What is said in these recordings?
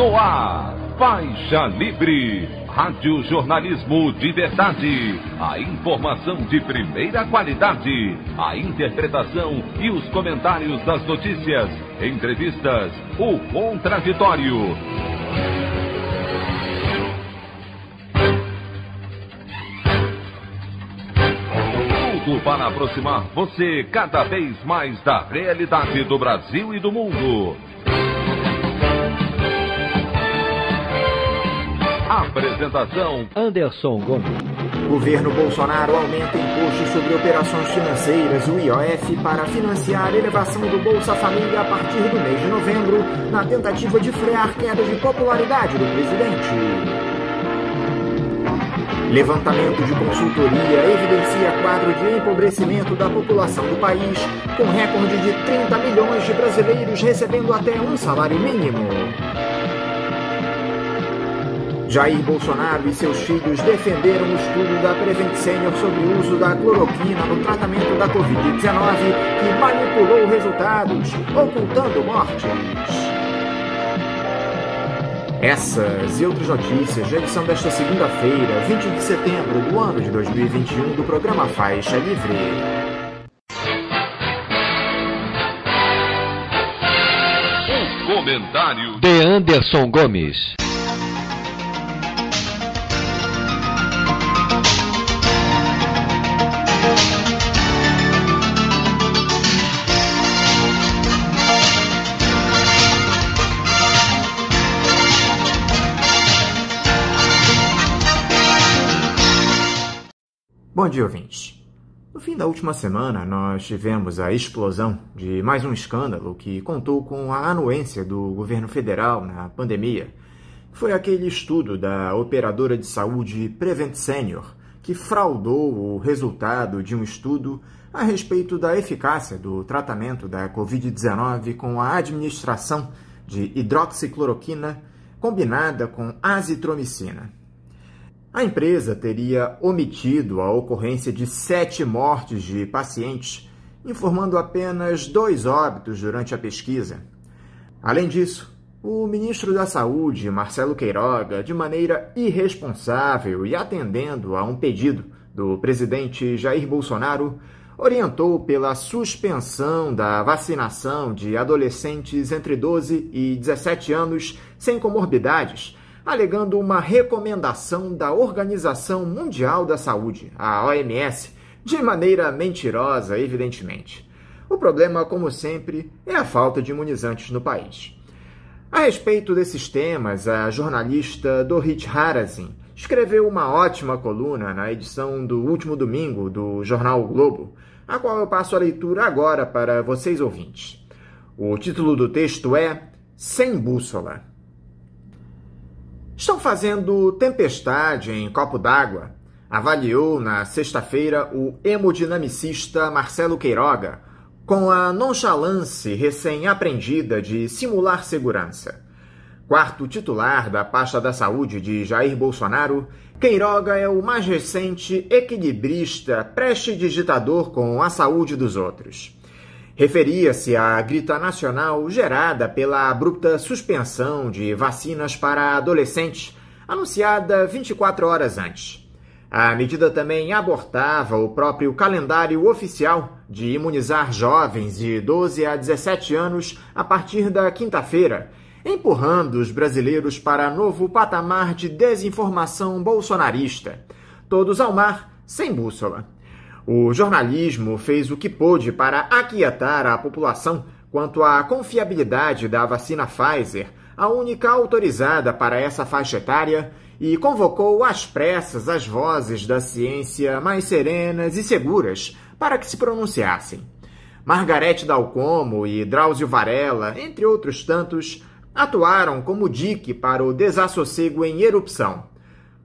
No ar, Faixa Livre. Rádio Jornalismo de Verdade. A informação de primeira qualidade. A interpretação e os comentários das notícias. Entrevistas. O contraditório. Tudo para aproximar você cada vez mais da realidade do Brasil e do mundo. Apresentação Anderson Gomes. Governo Bolsonaro aumenta imposto sobre operações financeiras, o IOF, para financiar a elevação do Bolsa Família a partir do mês de novembro, na tentativa de frear queda de popularidade do presidente. Levantamento de consultoria evidencia quadro de empobrecimento da população do país, com recorde de 30 milhões de brasileiros recebendo até um salário mínimo. Jair Bolsonaro e seus filhos defenderam o estudo da Prevent Senior sobre o uso da cloroquina no tratamento da Covid-19 que manipulou resultados, ocultando mortes. Essas e outras notícias da edição desta segunda-feira, 20 de setembro do ano de 2021, do programa Faixa Livre. comentário de Anderson Gomes. Bom dia, ouvintes. No fim da última semana, nós tivemos a explosão de mais um escândalo que contou com a anuência do governo federal na pandemia. Foi aquele estudo da operadora de saúde Prevent Senior que fraudou o resultado de um estudo a respeito da eficácia do tratamento da Covid-19 com a administração de hidroxicloroquina combinada com azitromicina. A empresa teria omitido a ocorrência de sete mortes de pacientes, informando apenas dois óbitos durante a pesquisa. Além disso, o ministro da Saúde, Marcelo Queiroga, de maneira irresponsável e atendendo a um pedido do presidente Jair Bolsonaro, orientou pela suspensão da vacinação de adolescentes entre 12 e 17 anos sem comorbidades alegando uma recomendação da Organização Mundial da Saúde, a OMS, de maneira mentirosa, evidentemente. O problema, como sempre, é a falta de imunizantes no país. A respeito desses temas, a jornalista Dorit Harazin escreveu uma ótima coluna na edição do último domingo do jornal o Globo, a qual eu passo a leitura agora para vocês ouvintes. O título do texto é Sem Bússola. Estão fazendo tempestade em copo d'água, avaliou na sexta-feira o hemodinamicista Marcelo Queiroga, com a nonchalance recém-aprendida de simular segurança. Quarto titular da pasta da saúde de Jair Bolsonaro, Queiroga é o mais recente equilibrista prestidigitador com a saúde dos outros. Referia-se à grita nacional gerada pela abrupta suspensão de vacinas para adolescentes, anunciada 24 horas antes. A medida também abortava o próprio calendário oficial de imunizar jovens de 12 a 17 anos a partir da quinta-feira, empurrando os brasileiros para novo patamar de desinformação bolsonarista. Todos ao mar, sem bússola. O jornalismo fez o que pôde para aquietar a população quanto à confiabilidade da vacina Pfizer, a única autorizada para essa faixa etária, e convocou às pressas as vozes da ciência mais serenas e seguras para que se pronunciassem. Margarete Dalcomo e Drauzio Varela, entre outros tantos, atuaram como dique para o desassossego em erupção.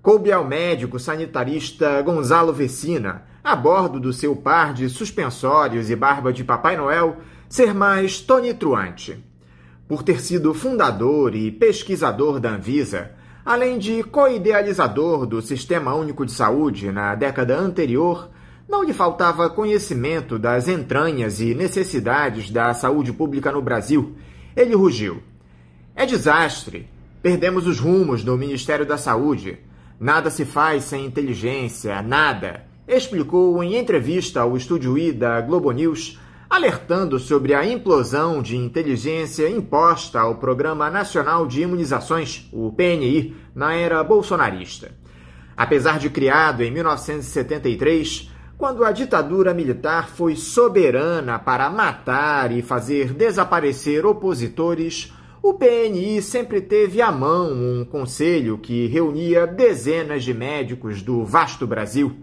Coube ao médico sanitarista Gonzalo Vecina a bordo do seu par de suspensórios e barba de Papai Noel, ser mais tonitruante. Por ter sido fundador e pesquisador da Anvisa, além de co-idealizador do Sistema Único de Saúde na década anterior, não lhe faltava conhecimento das entranhas e necessidades da saúde pública no Brasil. Ele rugiu: É desastre! Perdemos os rumos no Ministério da Saúde. Nada se faz sem inteligência, nada explicou em entrevista ao Estúdio I da Globo News, alertando sobre a implosão de inteligência imposta ao Programa Nacional de Imunizações, o PNI, na era bolsonarista. Apesar de criado em 1973, quando a ditadura militar foi soberana para matar e fazer desaparecer opositores, o PNI sempre teve à mão um conselho que reunia dezenas de médicos do vasto Brasil.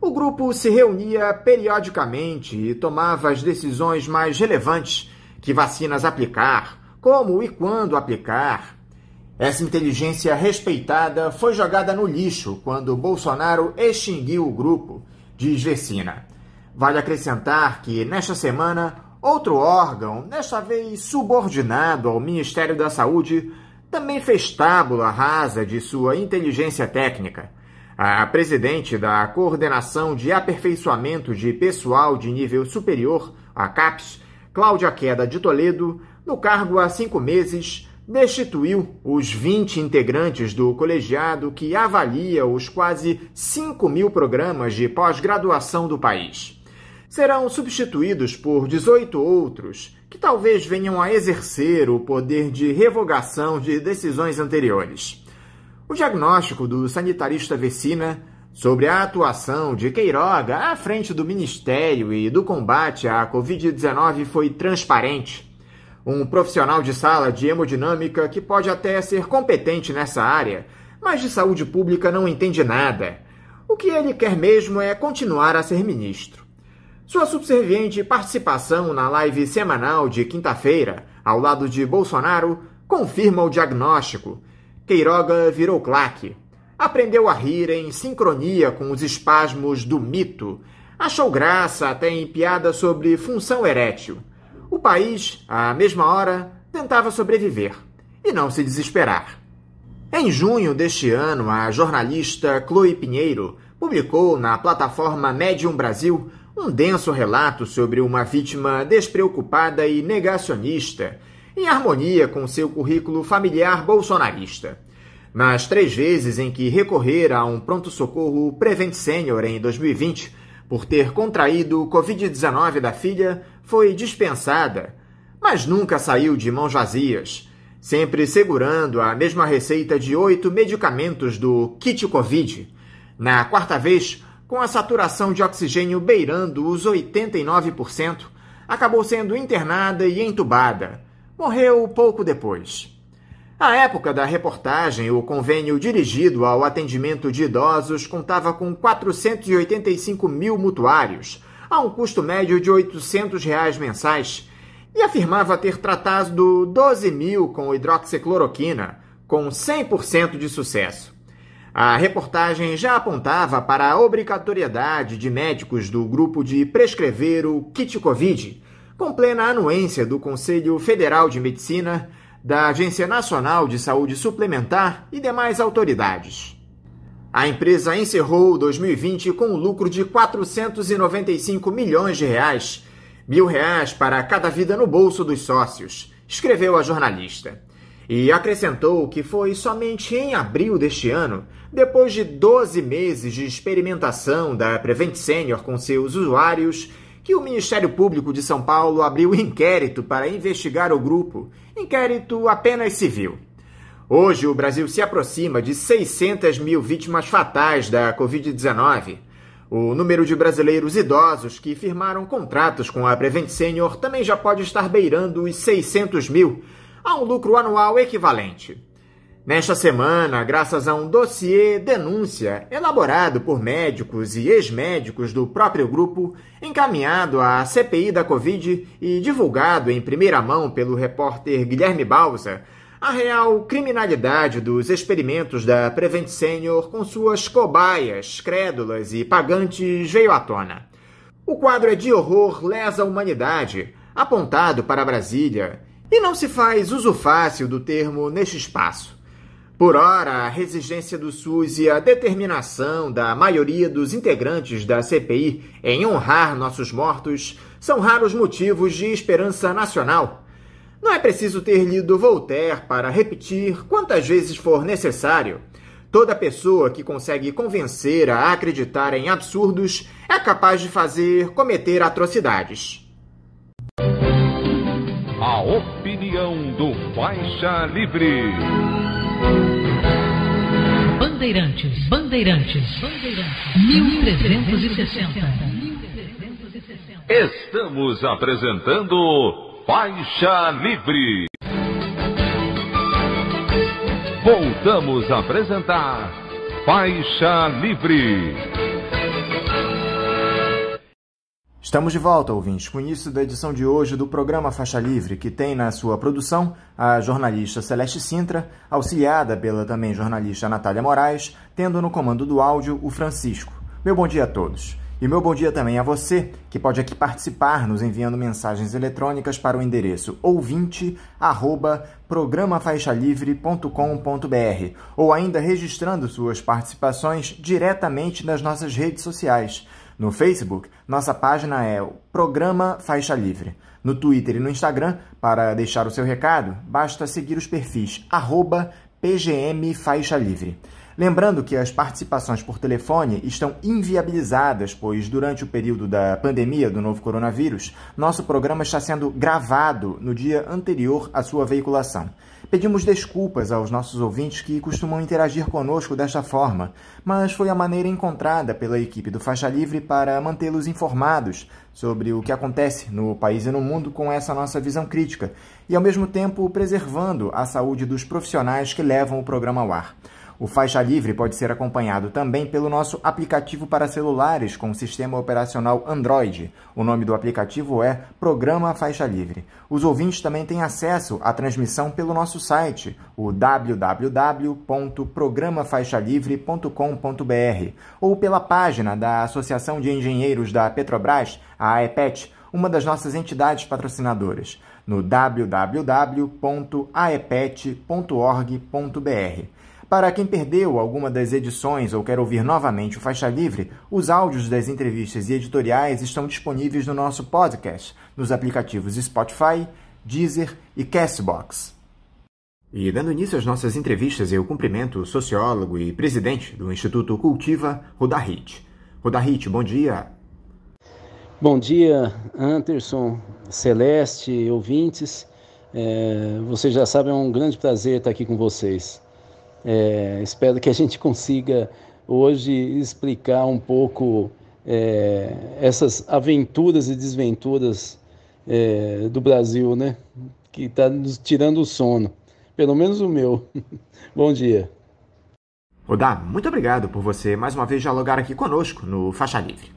O grupo se reunia periodicamente e tomava as decisões mais relevantes: que vacinas aplicar, como e quando aplicar. Essa inteligência respeitada foi jogada no lixo quando Bolsonaro extinguiu o grupo, diz Vecina. Vale acrescentar que, nesta semana, outro órgão, desta vez subordinado ao Ministério da Saúde, também fez tábula rasa de sua inteligência técnica. A presidente da Coordenação de Aperfeiçoamento de Pessoal de Nível Superior, a CAPES, Cláudia Queda de Toledo, no cargo há cinco meses, destituiu os 20 integrantes do colegiado que avalia os quase 5 mil programas de pós-graduação do país. Serão substituídos por 18 outros que talvez venham a exercer o poder de revogação de decisões anteriores. O diagnóstico do sanitarista Vecina sobre a atuação de Queiroga à frente do Ministério e do combate à Covid-19 foi transparente. Um profissional de sala de hemodinâmica que pode até ser competente nessa área, mas de saúde pública não entende nada. O que ele quer mesmo é continuar a ser ministro. Sua subserviente participação na live semanal de quinta-feira, ao lado de Bolsonaro, confirma o diagnóstico Queiroga virou claque. Aprendeu a rir em sincronia com os espasmos do mito. Achou graça até em piada sobre função erétil. O país, à mesma hora, tentava sobreviver e não se desesperar. Em junho deste ano, a jornalista Chloe Pinheiro publicou na plataforma Medium Brasil um denso relato sobre uma vítima despreocupada e negacionista em harmonia com seu currículo familiar bolsonarista. Nas três vezes em que recorrera a um pronto-socorro Prevent Senior em 2020 por ter contraído o Covid-19 da filha, foi dispensada, mas nunca saiu de mãos vazias, sempre segurando a mesma receita de oito medicamentos do kit Covid. Na quarta vez, com a saturação de oxigênio beirando os 89%, acabou sendo internada e entubada morreu pouco depois. À época da reportagem, o convênio dirigido ao atendimento de idosos contava com 485 mil mutuários, a um custo médio de R$ 800 reais mensais, e afirmava ter tratado 12 mil com hidroxicloroquina, com 100% de sucesso. A reportagem já apontava para a obrigatoriedade de médicos do grupo de prescrever o kit Covid com plena anuência do Conselho Federal de Medicina, da Agência Nacional de Saúde Suplementar e demais autoridades. A empresa encerrou 2020 com um lucro de 495 milhões de reais, mil reais para cada vida no bolso dos sócios, escreveu a jornalista. E acrescentou que foi somente em abril deste ano, depois de 12 meses de experimentação da Prevent Senior com seus usuários, que o Ministério Público de São Paulo abriu inquérito para investigar o grupo, inquérito apenas civil. Hoje, o Brasil se aproxima de 600 mil vítimas fatais da Covid-19. O número de brasileiros idosos que firmaram contratos com a Prevent Senior também já pode estar beirando os 600 mil, a um lucro anual equivalente. Nesta semana, graças a um dossiê denúncia elaborado por médicos e ex-médicos do próprio grupo, encaminhado à CPI da Covid e divulgado em primeira mão pelo repórter Guilherme Balsa, a real criminalidade dos experimentos da Prevent Senior com suas cobaias, crédulas e pagantes veio à tona. O quadro é de horror lesa humanidade, apontado para Brasília, e não se faz uso fácil do termo neste espaço. Por ora, a resistência do SUS e a determinação da maioria dos integrantes da CPI em honrar nossos mortos são raros motivos de esperança nacional. Não é preciso ter lido Voltaire para repetir quantas vezes for necessário. Toda pessoa que consegue convencer a acreditar em absurdos é capaz de fazer cometer atrocidades. A opinião do Faixa Livre. Bandeirantes, Bandeirantes, Bandeirantes, 1360. Estamos apresentando Faixa Livre. Voltamos a apresentar Faixa Livre. Estamos de volta, ouvintes, com o início da edição de hoje do programa Faixa Livre, que tem na sua produção a jornalista Celeste Sintra, auxiliada pela também jornalista Natália Moraes, tendo no comando do áudio o Francisco. Meu bom dia a todos. E meu bom dia também a você, que pode aqui participar nos enviando mensagens eletrônicas para o endereço ouvinte@programafaixalivre.com.br ou ainda registrando suas participações diretamente nas nossas redes sociais. No Facebook, nossa página é o Programa Faixa Livre. No Twitter e no Instagram, para deixar o seu recado, basta seguir os perfis arroba PGM Faixa Livre. Lembrando que as participações por telefone estão inviabilizadas, pois durante o período da pandemia do novo coronavírus, nosso programa está sendo gravado no dia anterior à sua veiculação. Pedimos desculpas aos nossos ouvintes que costumam interagir conosco desta forma, mas foi a maneira encontrada pela equipe do Faixa Livre para mantê-los informados sobre o que acontece no país e no mundo com essa nossa visão crítica e, ao mesmo tempo, preservando a saúde dos profissionais que levam o programa ao ar. O Faixa Livre pode ser acompanhado também pelo nosso aplicativo para celulares com sistema operacional Android. O nome do aplicativo é Programa Faixa Livre. Os ouvintes também têm acesso à transmissão pelo nosso site, o www.programafaixalivre.com.br, ou pela página da Associação de Engenheiros da Petrobras, a AEPET, uma das nossas entidades patrocinadoras, no www.aepet.org.br. Para quem perdeu alguma das edições ou quer ouvir novamente o Faixa Livre, os áudios das entrevistas e editoriais estão disponíveis no nosso podcast, nos aplicativos Spotify, Deezer e Castbox. E dando início às nossas entrevistas, eu cumprimento o sociólogo e presidente do Instituto Cultiva, Rodahit. Rodahit, bom dia. Bom dia, Anderson, Celeste, ouvintes. É, vocês já sabem, é um grande prazer estar aqui com vocês. É, espero que a gente consiga hoje explicar um pouco é, essas aventuras e desventuras é, do Brasil, né? Que está nos tirando o sono. Pelo menos o meu. Bom dia. Rodar, muito obrigado por você mais uma vez dialogar aqui conosco no Faixa Livre.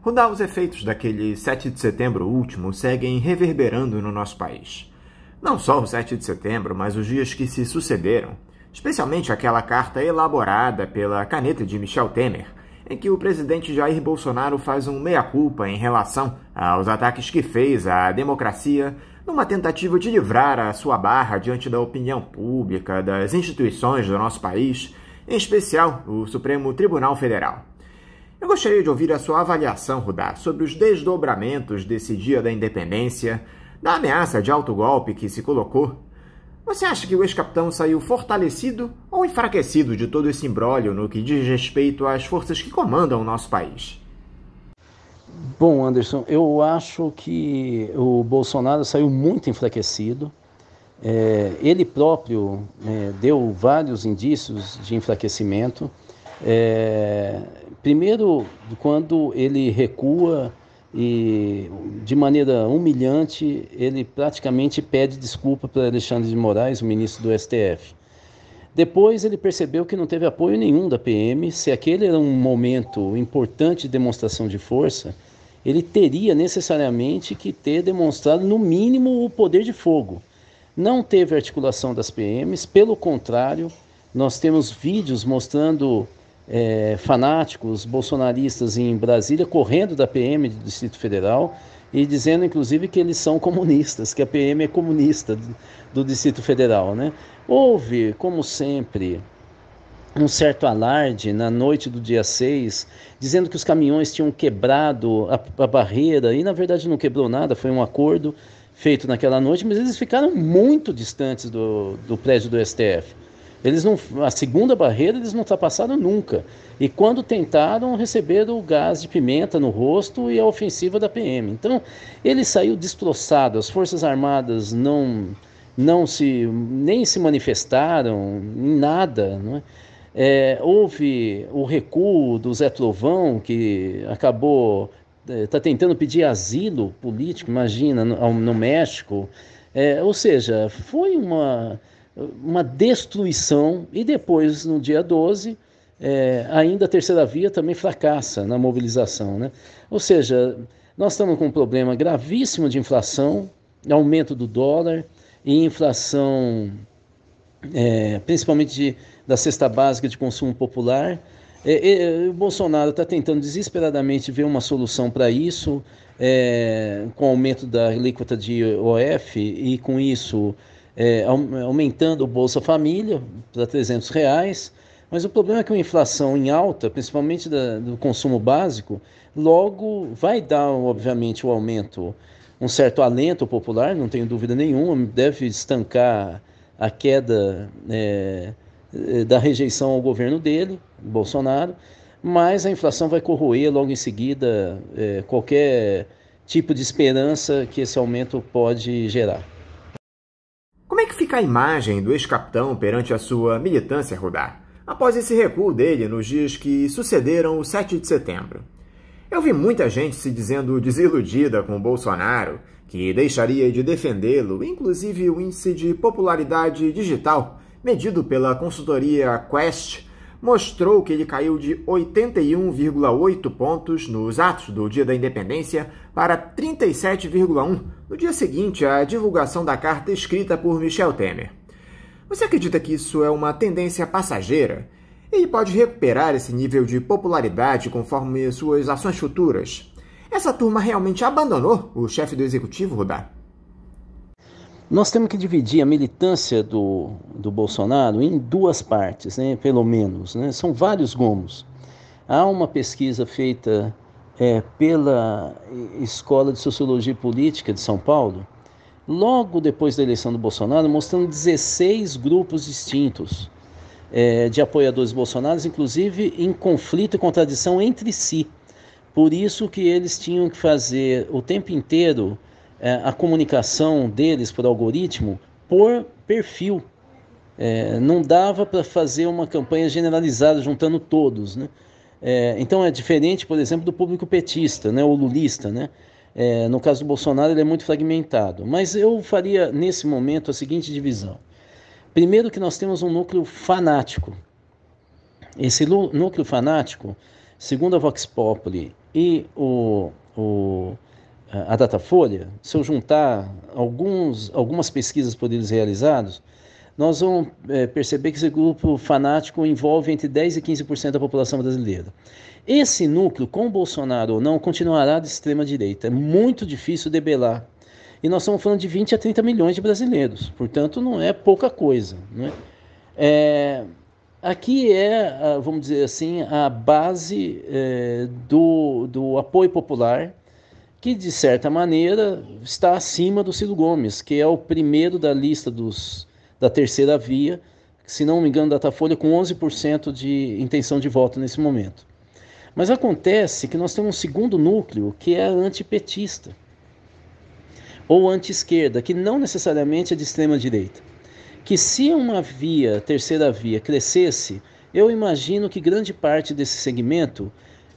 Rodar, os efeitos daquele 7 de setembro último seguem reverberando no nosso país. Não só o 7 de setembro, mas os dias que se sucederam especialmente aquela carta elaborada pela caneta de Michel Temer, em que o presidente Jair Bolsonaro faz um meia-culpa em relação aos ataques que fez à democracia numa tentativa de livrar a sua barra diante da opinião pública, das instituições do nosso país, em especial o Supremo Tribunal Federal. Eu gostaria de ouvir a sua avaliação, Rudá, sobre os desdobramentos desse dia da independência, da ameaça de autogolpe que se colocou você acha que o ex-capitão saiu fortalecido ou enfraquecido de todo esse imbróglio no que diz respeito às forças que comandam o nosso país? Bom, Anderson, eu acho que o Bolsonaro saiu muito enfraquecido. É, ele próprio é, deu vários indícios de enfraquecimento. É, primeiro, quando ele recua e de maneira humilhante ele praticamente pede desculpa para Alexandre de Moraes, o ministro do STF. Depois ele percebeu que não teve apoio nenhum da PM, se aquele era um momento importante de demonstração de força, ele teria necessariamente que ter demonstrado no mínimo o poder de fogo. Não teve articulação das PMs, pelo contrário, nós temos vídeos mostrando é, fanáticos bolsonaristas em Brasília correndo da PM do Distrito Federal e dizendo, inclusive, que eles são comunistas, que a PM é comunista do, Distrito Federal. Né? Houve, como sempre, um certo alarde na noite do dia 6, dizendo que os caminhões tinham quebrado a, a, barreira, e na verdade não quebrou nada, foi um acordo feito naquela noite, mas eles ficaram muito distantes do, do prédio do STF. Eles não, a segunda barreira eles não ultrapassaram nunca. E quando tentaram, receberam o gás de pimenta no rosto e a ofensiva da PM. Então, ele saiu destroçado. As Forças Armadas não, não se nem se manifestaram em nada, é? é? houve o recuo do Zé Trovão, que acabou está é, tentando pedir asilo político, imagina, no, no México. É, ou seja, foi uma uma destruição, e depois, no dia 12, é, ainda a terceira via também fracassa na mobilização. Né? Ou seja, nós estamos com um problema gravíssimo de inflação, aumento do dólar e inflação, é, principalmente de, da cesta básica de consumo popular. É, é o Bolsonaro está tentando desesperadamente ver uma solução para isso, é, com o aumento da alíquota de OF e, com isso, é, é, aumentando o Bolsa Família para 300 reais, mas o problema é que uma inflação em alta, principalmente da, do consumo básico, logo vai dar, obviamente, o um aumento, um certo alento popular, não tenho dúvida nenhuma, deve estancar a queda é, é, da rejeição ao governo dele, Bolsonaro, mas a inflação vai corroer logo em seguida é, qualquer tipo de esperança que esse aumento pode gerar. Como é que fica a imagem do ex-capitão perante a sua militância rodar, após esse recuo dele nos dias que sucederam o 7 de setembro? Eu vi muita gente se dizendo desiludida com Bolsonaro, que deixaria de defendê-lo, inclusive o índice de popularidade digital, medido pela consultoria Quest, mostrou que ele caiu de 81,8 pontos nos atos do Dia da Independência para 37,1 no dia seguinte à divulgação da carta escrita por Michel Temer. Você acredita que isso é uma tendência passageira? Ele pode recuperar esse nível de popularidade conforme suas ações futuras? Essa turma realmente abandonou o chefe do executivo, Rudá? Nós temos que dividir a militância do, do Bolsonaro em duas partes, né, pelo menos. Né? São vários gomos. Há uma pesquisa feita é, pela Escola de Sociologia Política de São Paulo, logo depois da eleição do Bolsonaro, mostrando 16 grupos distintos é, de apoiadores bolsonaros, inclusive em conflito e contradição entre si. Por isso que eles tinham que fazer o tempo inteiro é, a comunicação deles por algoritmo por perfil. É, não dava para fazer uma campanha generalizada juntando todos, né? É, então é diferente, por exemplo, do público petista, né, ou lulista, né? É, no caso do Bolsonaro ele é muito fragmentado. Mas eu faria nesse momento a seguinte divisão: primeiro que nós temos um núcleo fanático. Esse núcleo fanático, segundo a Vox Populi e o, o a Datafolha, se eu juntar alguns, algumas pesquisas por eles realizadas, nós vamos é, perceber que esse grupo fanático envolve entre 10% e 15% da população brasileira. Esse núcleo, com Bolsonaro ou não, continuará de extrema-direita. É muito difícil debelar. E nós estamos falando de 20 a 30 milhões de brasileiros, portanto, não é pouca coisa. Né? É, aqui é, vamos dizer assim, a base é, do, do apoio popular que de certa maneira está acima do Ciro Gomes, que é o primeiro da lista dos, da terceira via, se não me engano, Datafolha, com 11% de intenção de voto nesse momento. Mas acontece que nós temos um segundo núcleo que é antipetista ou anti-esquerda, que não necessariamente é de extrema direita. Que se uma via, terceira via, crescesse, eu imagino que grande parte desse segmento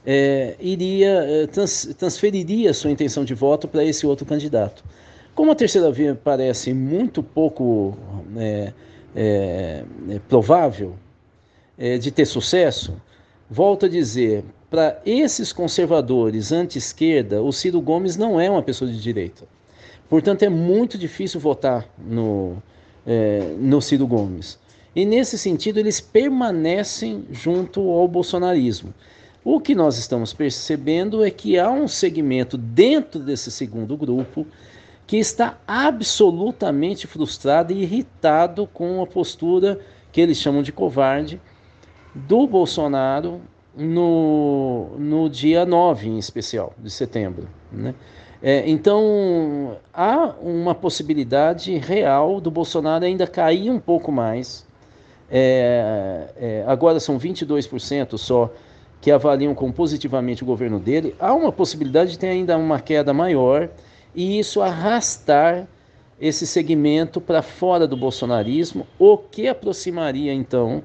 é, iria eh, trans, transferiria sua intenção de voto para esse outro candidato. Como a terceira via parece muito pouco é, é, provável de ter sucesso, volto a dizer, para esses conservadores anti-esquerda, o Ciro Gomes não é uma pessoa de direita. Portanto, é muito difícil votar no, no Ciro Gomes. E nesse sentido, eles permanecem junto ao bolsonarismo. O que nós estamos percebendo é que há um segmento dentro desse segundo grupo que está absolutamente frustrado e irritado com a postura que eles chamam de covarde do Bolsonaro no, no dia 9, em especial, de setembro. Né? É, então, há uma possibilidade real do Bolsonaro ainda cair um pouco mais. É, é, agora são 22% só que avaliam com positivamente o governo dele, há uma possibilidade de ter ainda uma queda maior e isso arrastar esse segmento para fora do bolsonarismo, o que aproximaria então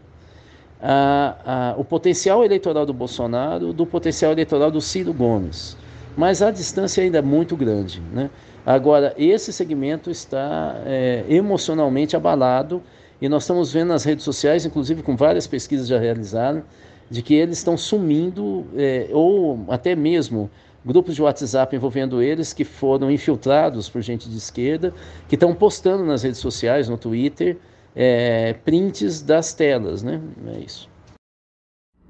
a, a, o potencial eleitoral do Bolsonaro do potencial eleitoral do Ciro Gomes. Mas a distância ainda é muito grande. Né? Agora, esse segmento está é, emocionalmente abalado e nós estamos vendo nas redes sociais, inclusive com várias pesquisas já realizadas, de que eles estão sumindo, é, ou até mesmo grupos de WhatsApp envolvendo eles que foram infiltrados por gente de esquerda, que estão postando nas redes sociais, no Twitter, é, prints das telas, né? É isso.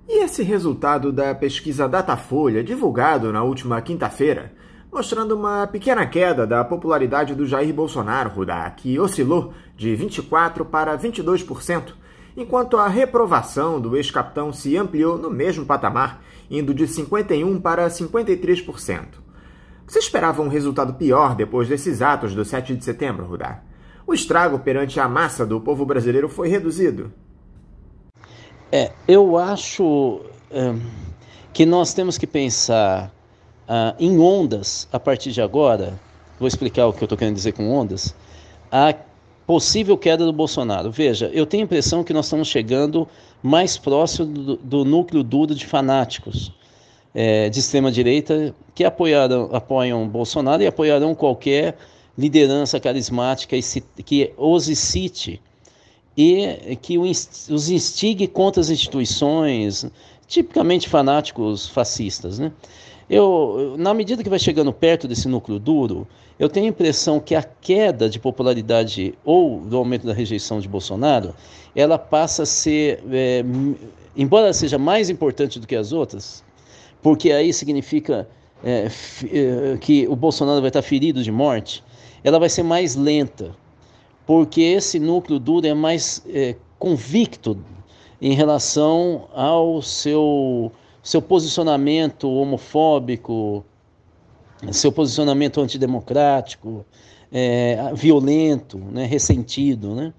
E esse resultado da pesquisa Datafolha, divulgado na última quinta-feira, mostrando uma pequena queda da popularidade do Jair Bolsonaro, Rudá, que oscilou de 24% para 22%, enquanto a reprovação do ex-capitão se ampliou no mesmo patamar, indo de 51% para 53%. Você esperava um resultado pior depois desses atos do 7 de setembro, Rudá? O estrago perante a massa do povo brasileiro foi reduzido? É, eu acho é, que nós temos que pensar ah, em ondas a partir de agora. Vou explicar o que eu estou querendo dizer com ondas. A possível queda do Bolsonaro. Veja, eu tenho a impressão que nós estamos chegando mais próximo do, do núcleo duro de fanáticos é, de extrema-direita que apoiaram, apoiam Bolsonaro e apoiarão qualquer liderança carismática que os excite e que os instigue contra as instituições, tipicamente fanáticos fascistas. Né? Eu, na medida que vai chegando perto desse núcleo duro, eu tenho a impressão que a queda de popularidade ou do aumento da rejeição de Bolsonaro, ela passa a ser, é, embora seja mais importante do que as outras, porque aí significa é, é, que o Bolsonaro vai estar ferido de morte, ela vai ser mais lenta, porque esse núcleo duro é mais é, convicto em relação ao seu, seu posicionamento homofóbico, seu posicionamento antidemocrático, é, violento, né, ressentido, né?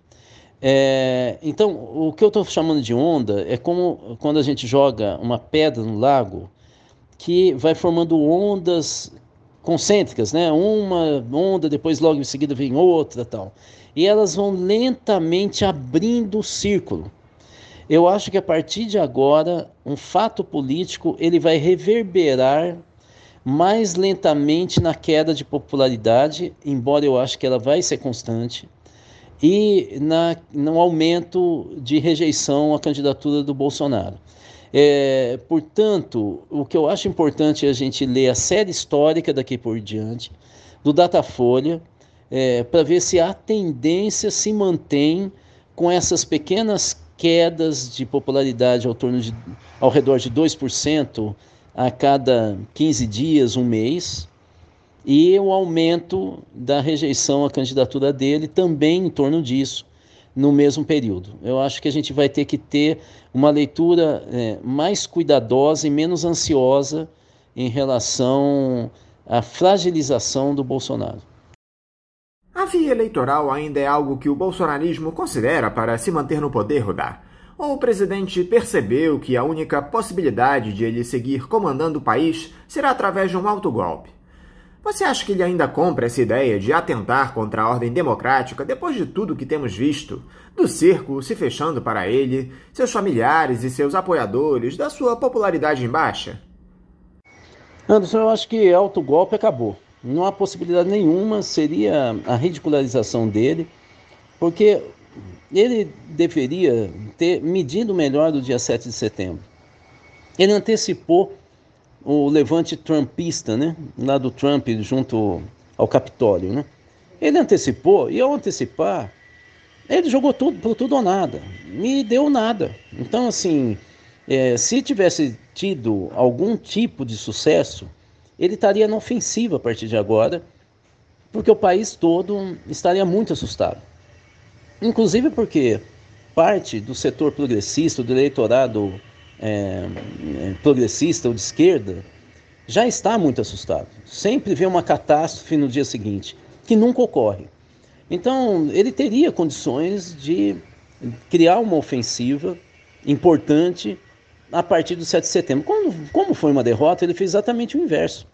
É, então, o que eu estou chamando de onda é como quando a gente joga uma pedra no lago que vai formando ondas concêntricas, né? Uma onda, depois logo em seguida vem outra, tal. E elas vão lentamente abrindo o círculo. Eu acho que a partir de agora, um fato político ele vai reverberar mais lentamente na queda de popularidade, embora eu acho que ela vai ser constante, e na, no aumento de rejeição à candidatura do Bolsonaro. É, portanto, o que eu acho importante é a gente ler a série histórica daqui por diante, do Datafolha, é, para ver se a tendência se mantém com essas pequenas quedas de popularidade ao, torno de, ao redor de 2%, a cada 15 dias, um mês, e o aumento da rejeição à candidatura dele também em torno disso, no mesmo período. Eu acho que a gente vai ter que ter uma leitura é, mais cuidadosa e menos ansiosa em relação à fragilização do Bolsonaro. A via eleitoral ainda é algo que o bolsonarismo considera para se manter no poder, Rodar ou o presidente percebeu que a única possibilidade de ele seguir comandando o país será através de um autogolpe. Você acha que ele ainda compra essa ideia de atentar contra a ordem democrática depois de tudo que temos visto? Do circo se fechando para ele, seus familiares e seus apoiadores, da sua popularidade em baixa? Anderson, eu acho que autogolpe acabou. Não há possibilidade nenhuma, seria a ridicularização dele, porque ele deveria ter medido melhor o dia 7 de setembro. Ele antecipou o levante trumpista, né? lá do Trump junto ao Capitólio. Né? Ele antecipou, e ao antecipar, ele jogou tudo, por tudo ou nada, e deu nada. Então, assim, é, se tivesse tido algum tipo de sucesso, ele estaria na ofensiva a partir de agora, porque o país todo estaria muito assustado. Inclusive porque parte do setor progressista, do eleitorado é, é, progressista ou de esquerda, já está muito assustado. Sempre vê uma catástrofe no dia seguinte, que nunca ocorre. Então, ele teria condições de criar uma ofensiva importante a partir do 7 de setembro. Como, como foi uma derrota, ele fez exatamente o inverso.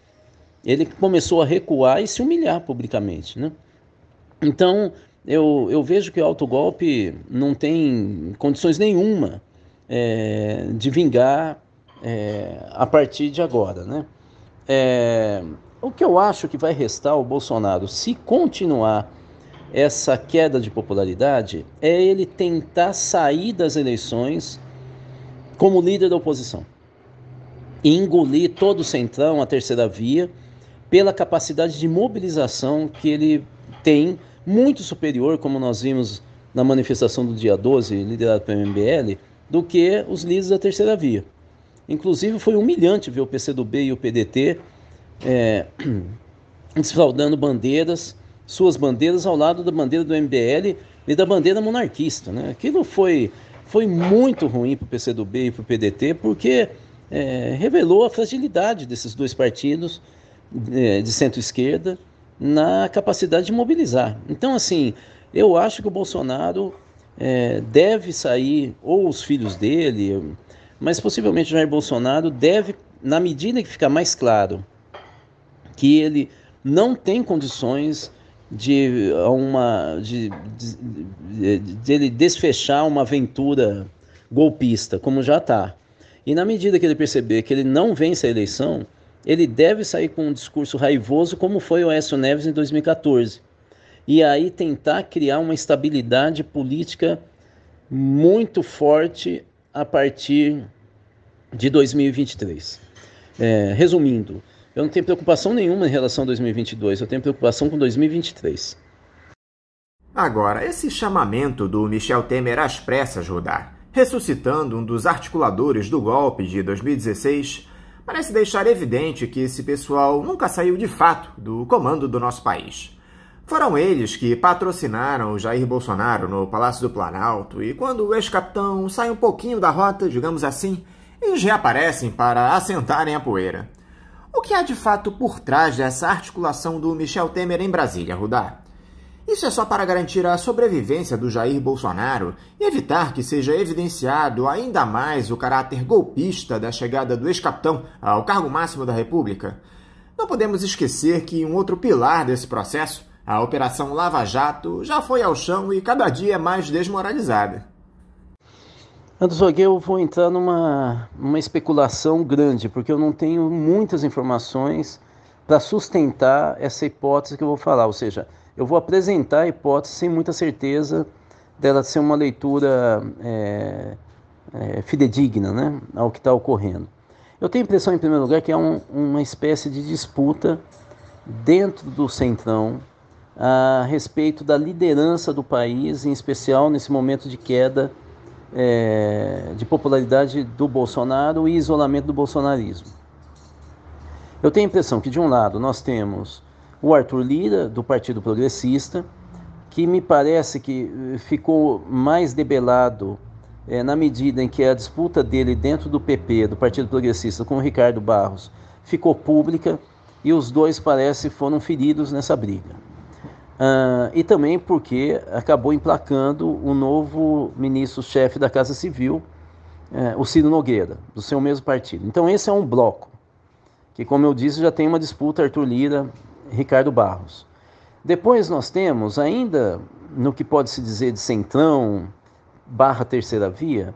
Ele começou a recuar e se humilhar publicamente. Né? Então, eu, eu vejo que o autogolpe não tem condições nenhuma é, de vingar é, a partir de agora. Né? É, o que eu acho que vai restar ao Bolsonaro, se continuar essa queda de popularidade, é ele tentar sair das eleições como líder da oposição e engolir todo o centrão, a terceira via, pela capacidade de mobilização que ele tem muito superior, como nós vimos na manifestação do dia 12, liderado pelo MBL, do que os líderes da terceira via. Inclusive, foi humilhante ver o PCdoB e o PDT é, eh, desfraudando bandeiras, suas bandeiras, ao lado da bandeira do MBL e da bandeira monarquista. Né? Aquilo foi, foi muito ruim para o PCdoB e para o PDT, porque é, revelou a fragilidade desses dois partidos é, de centro-esquerda na capacidade de mobilizar. Então, assim, eu acho que o Bolsonaro é, deve sair, ou os filhos dele, mas possivelmente Jair Bolsonaro deve, na medida que ficar mais claro que ele não tem condições de uma de, de, de ele desfechar uma aventura golpista como já está e na medida que ele perceber que ele não vence a eleição ele deve sair com um discurso raivoso, como foi o Écio Neves em 2014, e aí tentar criar uma estabilidade política muito forte a partir de 2023. É, resumindo, eu não tenho preocupação nenhuma em relação a 2022, eu tenho preocupação com 2023. Agora, esse chamamento do Michel Temer às pressas rodar, ressuscitando um dos articuladores do golpe de 2016, parece deixar evidente que esse pessoal nunca saiu de fato do comando do nosso país. Foram eles que patrocinaram o Jair Bolsonaro no Palácio do Planalto e quando o ex-capitão sai um pouquinho da rota, digamos assim, eles reaparecem para assentarem a poeira. O que há de fato por trás dessa articulação do Michel Temer em Brasília, Rudar? Isso é só para garantir a sobrevivência do Jair Bolsonaro e evitar que seja evidenciado ainda mais o caráter golpista da chegada do ex-capitão ao cargo máximo da República. Não podemos esquecer que um outro pilar desse processo, a Operação Lava Jato, já foi ao chão e cada dia é mais desmoralizada. Anderson, eu vou entrar numa uma especulação grande, porque eu não tenho muitas informações para sustentar essa hipótese que eu vou falar, ou seja, eu vou apresentar a hipótese sem muita certeza dela ser uma leitura é, é, fidedigna né, ao que está ocorrendo. Eu tenho a impressão, em primeiro lugar, que há é um, uma espécie de disputa dentro do Centrão a respeito da liderança do país, em especial nesse momento de queda é, de popularidade do Bolsonaro e isolamento do bolsonarismo. Eu tenho a impressão que, de um lado, nós temos o Arthur Lira, do Partido Progressista, que me parece que eh, ficou mais debelado é, na medida em que a disputa dele dentro do PP, do Partido Progressista, com o Ricardo Barros, ficou pública e os dois parece foram feridos nessa briga. Ah, e também porque acabou emplacando o novo ministro-chefe da Casa Civil, eh, o Ciro Nogueira, do seu mesmo partido. Então esse é um bloco que, como eu disse, já tem uma disputa Arthur Lira, Ricardo Barros. Depois nós temos, ainda no que pode se dizer de centrão barra terceira via,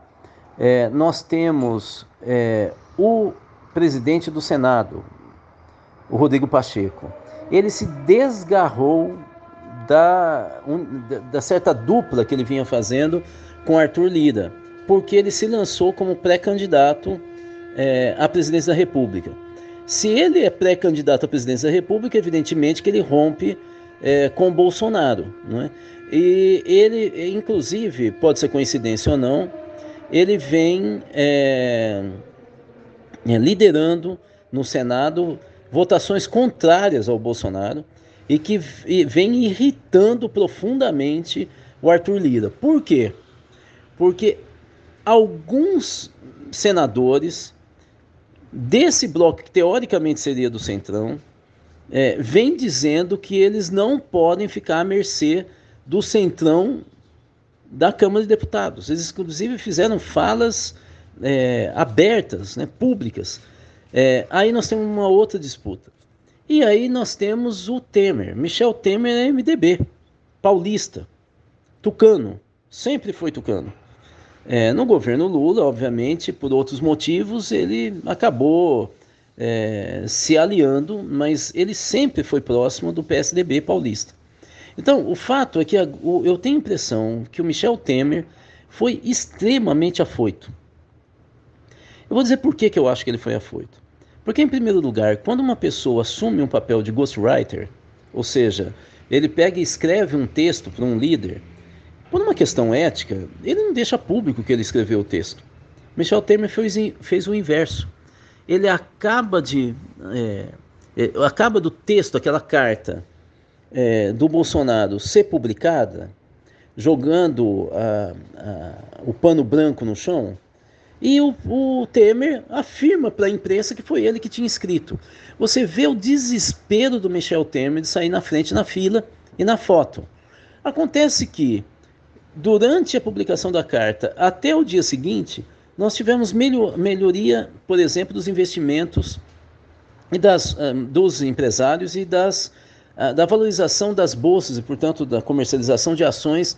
é, nós temos é, o presidente do Senado, o Rodrigo Pacheco. Ele se desgarrou da, um, da certa dupla que ele vinha fazendo com Arthur Lira, porque ele se lançou como pré-candidato é, à presidência da República. Se ele é pré-candidato à presidência da República, evidentemente que ele rompe é, com Bolsonaro. é? E ele, inclusive, pode ser coincidência ou não, ele vem é, é liderando no Senado votações contrárias ao Bolsonaro e que vem irritando profundamente o Arthur Lira. Por quê? Porque alguns senadores desse bloco que teoricamente seria do Centrão, é, vem dizendo que eles não podem ficar à mercê do Centrão da Câmara de Deputados. Eles, inclusive, fizeram falas é, abertas, né, públicas. É, aí nós temos uma outra disputa. E aí nós temos o Temer. Michel Temer é MDB, paulista, tucano, sempre foi tucano. É, no governo Lula, obviamente, por outros motivos, ele acabou é, se aliando, mas ele sempre foi próximo do PSDB paulista. Então, o fato é que a, o, eu tenho a impressão que o Michel Temer foi extremamente afoito. Eu vou dizer por que, que eu acho que ele foi afoito. Porque, em primeiro lugar, quando uma pessoa assume um papel de ghostwriter, ou seja, ele pega e escreve um texto para um líder por uma questão ética, ele não deixa público que ele escreveu o texto. Michel Temer fez, fez o inverso. Ele acaba de. É, é, acaba do texto, aquela carta é, do Bolsonaro ser publicada, jogando a, a, o pano branco no chão, e o, o Temer afirma para a imprensa que foi ele que tinha escrito. Você vê o desespero do Michel Temer de sair na frente na fila e na foto. Acontece que durante a publicação da carta até o dia seguinte, nós tivemos melhoria, por exemplo, dos investimentos e das, ah, dos empresários e das, ah, da valorização das bolsas e, portanto, da comercialização de ações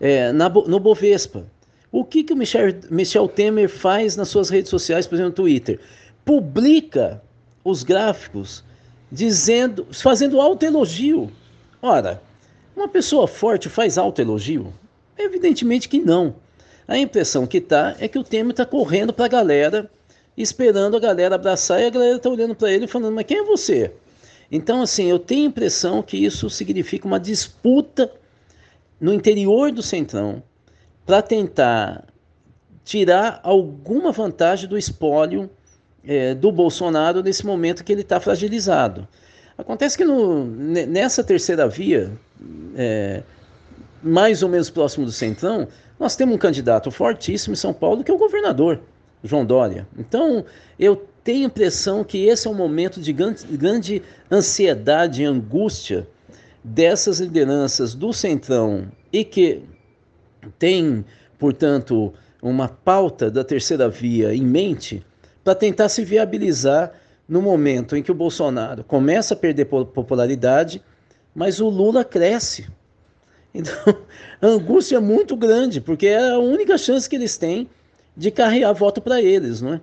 é, na, no Bovespa. O que, que o Michel, Michel Temer faz nas suas redes sociais, por exemplo, no Twitter? Publica os gráficos dizendo, fazendo autoelogio. Ora, uma pessoa forte faz autoelogio? Evidentemente que não. A impressão que tá é que o Temer está correndo para a galera, esperando a galera abraçar e a galera está olhando para ele falando: Mas quem é você? Então, assim, eu tenho a impressão que isso significa uma disputa no interior do Centrão para tentar tirar alguma vantagem do espólio é, do Bolsonaro nesse momento que ele está fragilizado. Acontece que no, nessa terceira via. É, mais ou menos próximo do centrão, nós temos um candidato fortíssimo em São Paulo, que é o governador João Dória. Então, eu tenho a impressão que esse é um momento de grande, grande ansiedade e angústia dessas lideranças do centrão e que tem, portanto, uma pauta da terceira via em mente para tentar se viabilizar no momento em que o Bolsonaro começa a perder popularidade, mas o Lula cresce então, a angústia é muito grande, porque é a única chance que eles têm de carregar voto para eles, não é?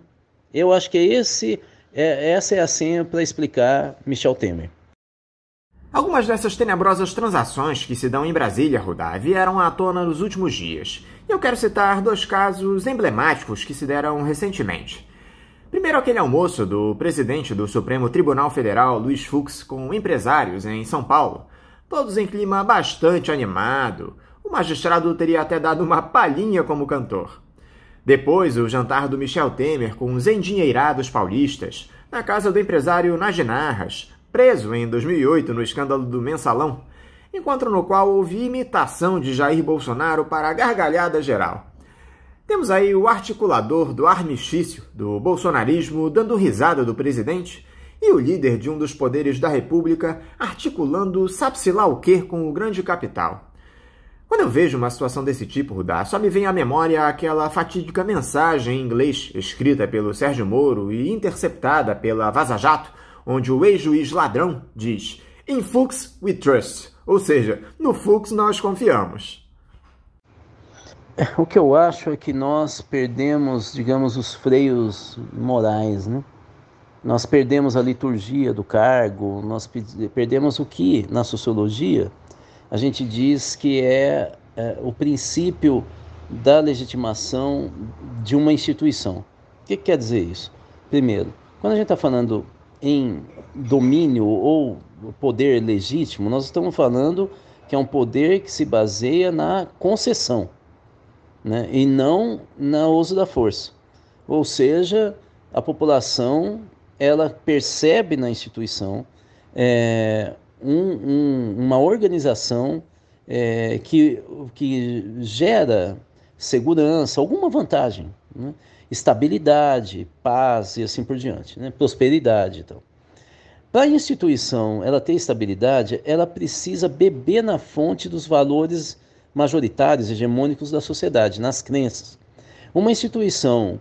Eu acho que é esse, é, essa é a senha para explicar Michel Temer. Algumas dessas tenebrosas transações que se dão em Brasília, Rudá, vieram à tona nos últimos dias. E eu quero citar dois casos emblemáticos que se deram recentemente. Primeiro, aquele almoço do presidente do Supremo Tribunal Federal, Luiz Fux, com empresários em São Paulo, todos em clima bastante animado. O magistrado teria até dado uma palhinha como cantor. Depois, o jantar do Michel Temer com os endinheirados paulistas, na casa do empresário Naginarras, preso em 2008 no escândalo do mensalão, encontro no qual houve imitação de Jair Bolsonaro para a gargalhada geral. Temos aí o articulador do armistício, do bolsonarismo, dando risada do presidente, e o líder de um dos poderes da República articulando sabe-se lá o que com o grande capital. Quando eu vejo uma situação desse tipo, Rudá, só me vem à memória aquela fatídica mensagem em inglês escrita pelo Sérgio Moro e interceptada pela Vaza Jato, onde o ex-juiz ladrão diz: In Fux we trust, ou seja, no Fux nós confiamos. O que eu acho é que nós perdemos, digamos, os freios morais, né? nós perdemos a liturgia do cargo, nós perdemos o que na sociologia a gente diz que é, é o princípio da legitimação de uma instituição. O que, que quer dizer isso? Primeiro, quando a gente está falando em domínio ou poder legítimo, nós estamos falando que é um poder que se baseia na concessão né? e não no uso da força. Ou seja, a população ela percebe na instituição é, um, um, uma organização é, que, que gera segurança, alguma vantagem, né? estabilidade, paz e assim por diante, né? prosperidade. Então. Para a instituição ela ter estabilidade, ela precisa beber na fonte dos valores majoritários, hegemônicos da sociedade, nas crenças. Uma instituição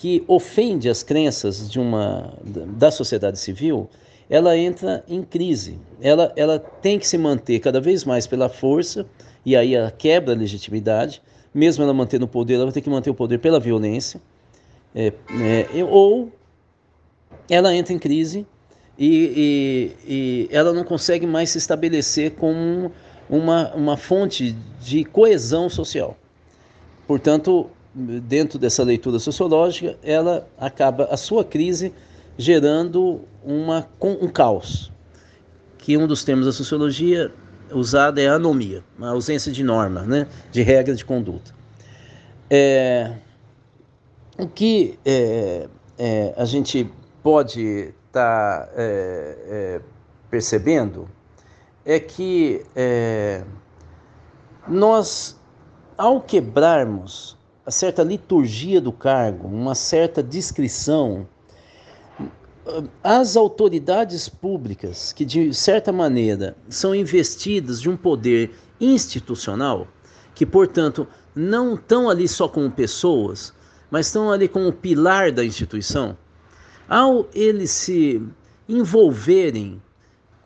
que ofende as crenças de uma da sociedade civil, ela entra em crise. Ela, ela tem que se manter cada vez mais pela força, e aí ela quebra a legitimidade, mesmo ela mantendo o poder, ela vai ter que manter o poder pela violência, é, é, ou ela entra em crise e, e, e, ela não consegue mais se estabelecer como uma, uma fonte de coesão social. Portanto, dentro dessa leitura sociológica, ela acaba a sua crise gerando uma, um caos, que um dos termos da sociologia usado é a anomia, a ausência de norma, né, de regra de conduta. É, o que é, é, a gente pode estar tá, é, é, percebendo é que é, nós, ao quebrarmos uma certa liturgia do cargo, uma certa discrição, as autoridades públicas, que de certa maneira são investidas de um poder institucional, que portanto não estão ali só como pessoas, mas estão ali como pilar da instituição, ao eles se envolverem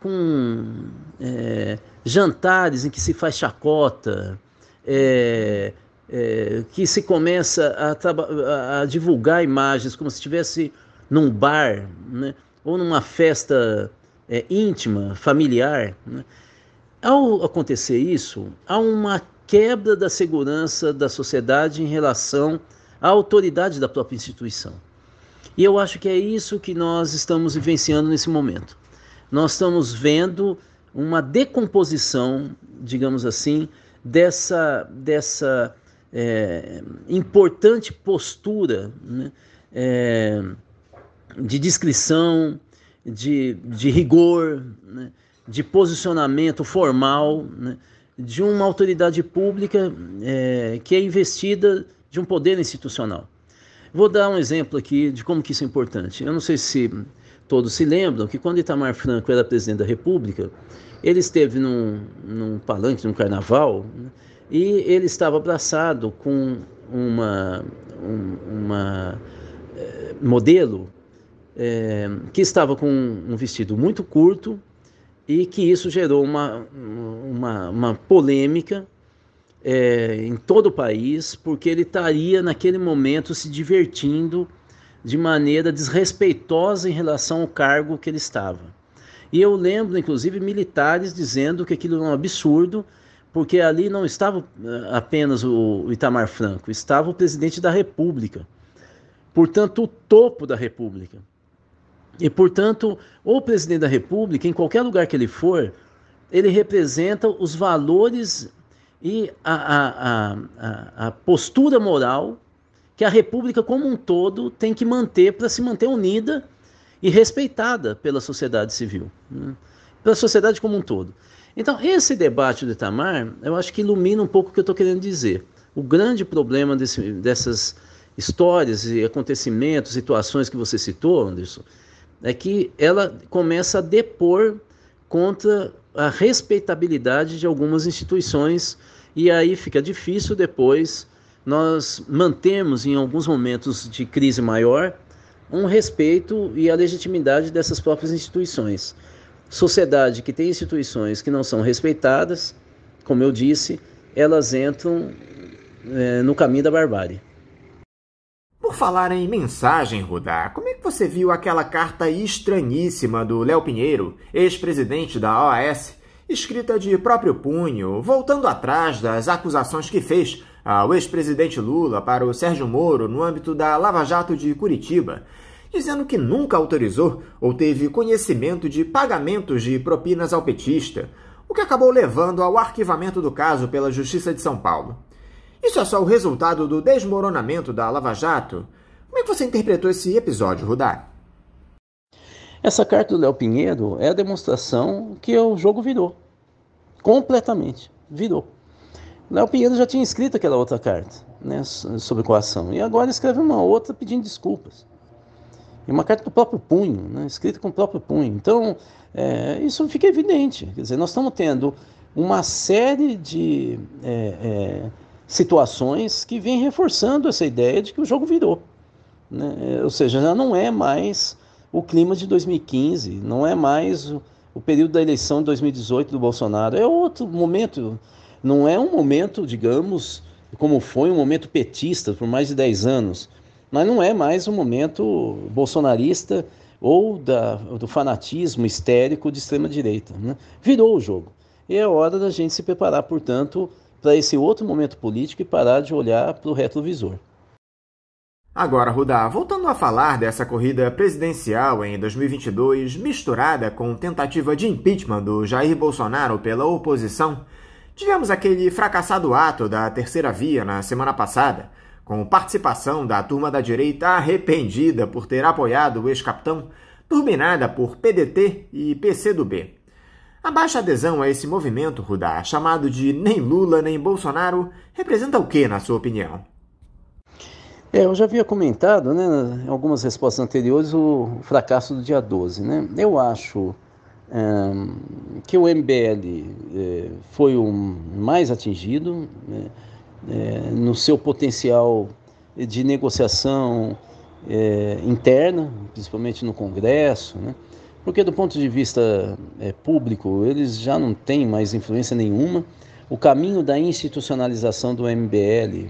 com é, jantares em que se faz chacota, é, é, que se começa a, a, divulgar imagens como se estivesse num bar né, ou numa festa é, íntima, familiar. Né. Ao acontecer isso, há uma quebra da segurança da sociedade em relação à autoridade da própria instituição. E eu acho que é isso que nós estamos vivenciando nesse momento. Nós estamos vendo uma decomposição, digamos assim, dessa, dessa é, importante postura né? é, de descrição, de, de rigor, né? de posicionamento formal né? de uma autoridade pública é, que é investida de um poder institucional. Vou dar um exemplo aqui de como que isso é importante. Eu não sei se todos se lembram que quando Itamar Franco era presidente da República, ele esteve num, num palanque, num carnaval, né, e ele estava abraçado com uma, um, uma eh, modelo eh, que estava com um vestido muito curto e que isso gerou uma, uma, uma polêmica eh, em todo o país, porque ele estaria naquele momento se divertindo de maneira desrespeitosa em relação ao cargo que ele estava. E eu lembro, inclusive, militares dizendo que aquilo era um absurdo porque ali não estava eh, apenas o Itamar Franco, estava o presidente da República. Portanto, o topo da República. E, portanto, o presidente da República, em qualquer lugar que ele for, ele representa os valores e a, a, a, a postura moral que a República como um todo tem que manter para se manter unida e respeitada pela sociedade civil, né? pela sociedade como um todo. Então, esse debate do Itamar, eu acho que ilumina um pouco o que eu estou querendo dizer. O grande problema desse, dessas histórias e acontecimentos, situações que você citou, Anderson, é que ela começa a depor contra a respeitabilidade de algumas instituições e aí fica difícil depois nós mantemos em alguns momentos de crise maior um respeito e a legitimidade dessas próprias instituições. Sociedade que tem instituições que não são respeitadas, como eu disse, elas entram é, no caminho da barbárie. Por falar em mensagem, Rudá, como é que você viu aquela carta estranhíssima do Léo Pinheiro, ex-presidente da OAS, escrita de próprio punho, voltando atrás das acusações que fez ao ex-presidente Lula para o Sérgio Moro no âmbito da Lava Jato de Curitiba? dizendo que nunca autorizou ou teve conhecimento de pagamentos de propinas ao petista, o que acabou levando ao arquivamento do caso pela Justiça de São Paulo. Isso é só o resultado do desmoronamento da Lava Jato? Como é que você interpretou esse episódio, Rudá? Essa carta do Léo Pinheiro é a demonstração que o jogo virou. Completamente. Virou. Léo Pinheiro já tinha escrito aquela outra carta né, sobre coação. E agora escreve uma outra pedindo desculpas. E uma carta do próprio punho, né? escrita com o próprio punho. Então, é, isso fica evidente. Quer dizer, nós estamos tendo uma série de é, é, situações que vêm reforçando essa ideia de que o jogo virou. Né? É, ou seja, já não é mais o clima de 2015, não é mais o, o período da eleição de 2018 do Bolsonaro. É outro momento, não é um momento, digamos, como foi um momento petista por mais de 10 anos mas não é mais um momento bolsonarista ou da, do fanatismo histérico de extrema-direita. Né? Virou o jogo. E é hora da gente se preparar, portanto, para esse outro momento político e parar de olhar para o retrovisor. Agora, Rudá, voltando a falar dessa corrida presidencial em 2022, misturada com tentativa de impeachment do Jair Bolsonaro pela oposição, tivemos aquele fracassado ato da terceira via na semana passada com participação da turma da direita arrependida por ter apoiado o ex-capitão, turbinada por PDT e PCdoB. A baixa adesão a esse movimento, Rudá, chamado de nem Lula nem Bolsonaro, representa o que, na sua opinião? É, eu já havia comentado né, em algumas respostas anteriores o fracasso do dia 12. Né? Eu acho é, que o MBL é, eh, foi o mais atingido. Né? é, no seu potencial de negociação é, interna, principalmente no Congresso, né? porque do ponto de vista é, público eles já não têm mais influência nenhuma. O caminho da institucionalização do MBL,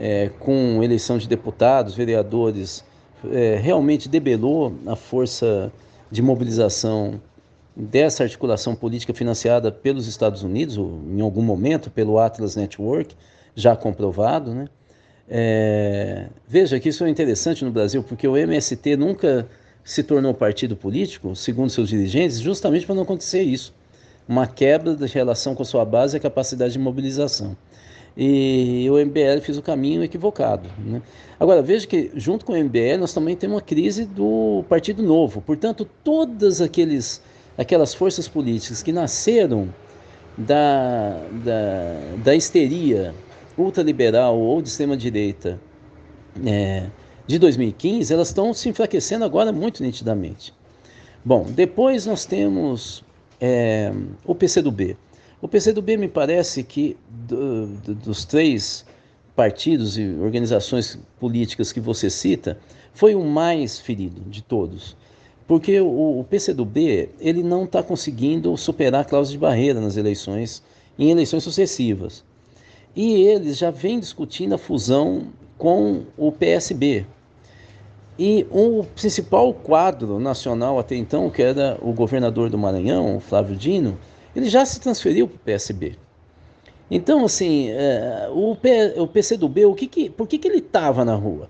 é, com eleição de deputados, vereadores, é, realmente debelou a força de mobilização dessa articulação política financiada pelos Estados Unidos, ou em algum momento pelo Atlas Network, já comprovado, né? É, veja que isso é interessante no Brasil, porque o MST nunca se tornou partido político, segundo seus dirigentes, justamente para não acontecer isso. Uma quebra da relação com a sua base e a capacidade de mobilização. E o MBL fez o caminho equivocado. Né? Agora, veja que, junto com o MBL, nós também temos uma crise do Partido Novo. Portanto, todas aqueles, aquelas forças políticas que nasceram da, da, da histeria ultraliberal ou de extrema-direita é, de 2015, elas estão se enfraquecendo agora muito nitidamente. Bom, depois nós temos é, o PCdoB. O PCdoB me parece que do, do, dos três partidos e organizações políticas que você cita, foi o mais ferido de todos. Porque o, o PCdoB ele não está conseguindo superar a cláusula de barreira nas eleições, em eleições sucessivas e eles já vêm discutindo a fusão com o PSB. E o principal quadro nacional até então, que era o governador do Maranhão, o Flávio Dino, ele já se transferiu para o PSB. Então, assim, é, o, P, o PCdoB, o que que, por que, que ele estava na rua?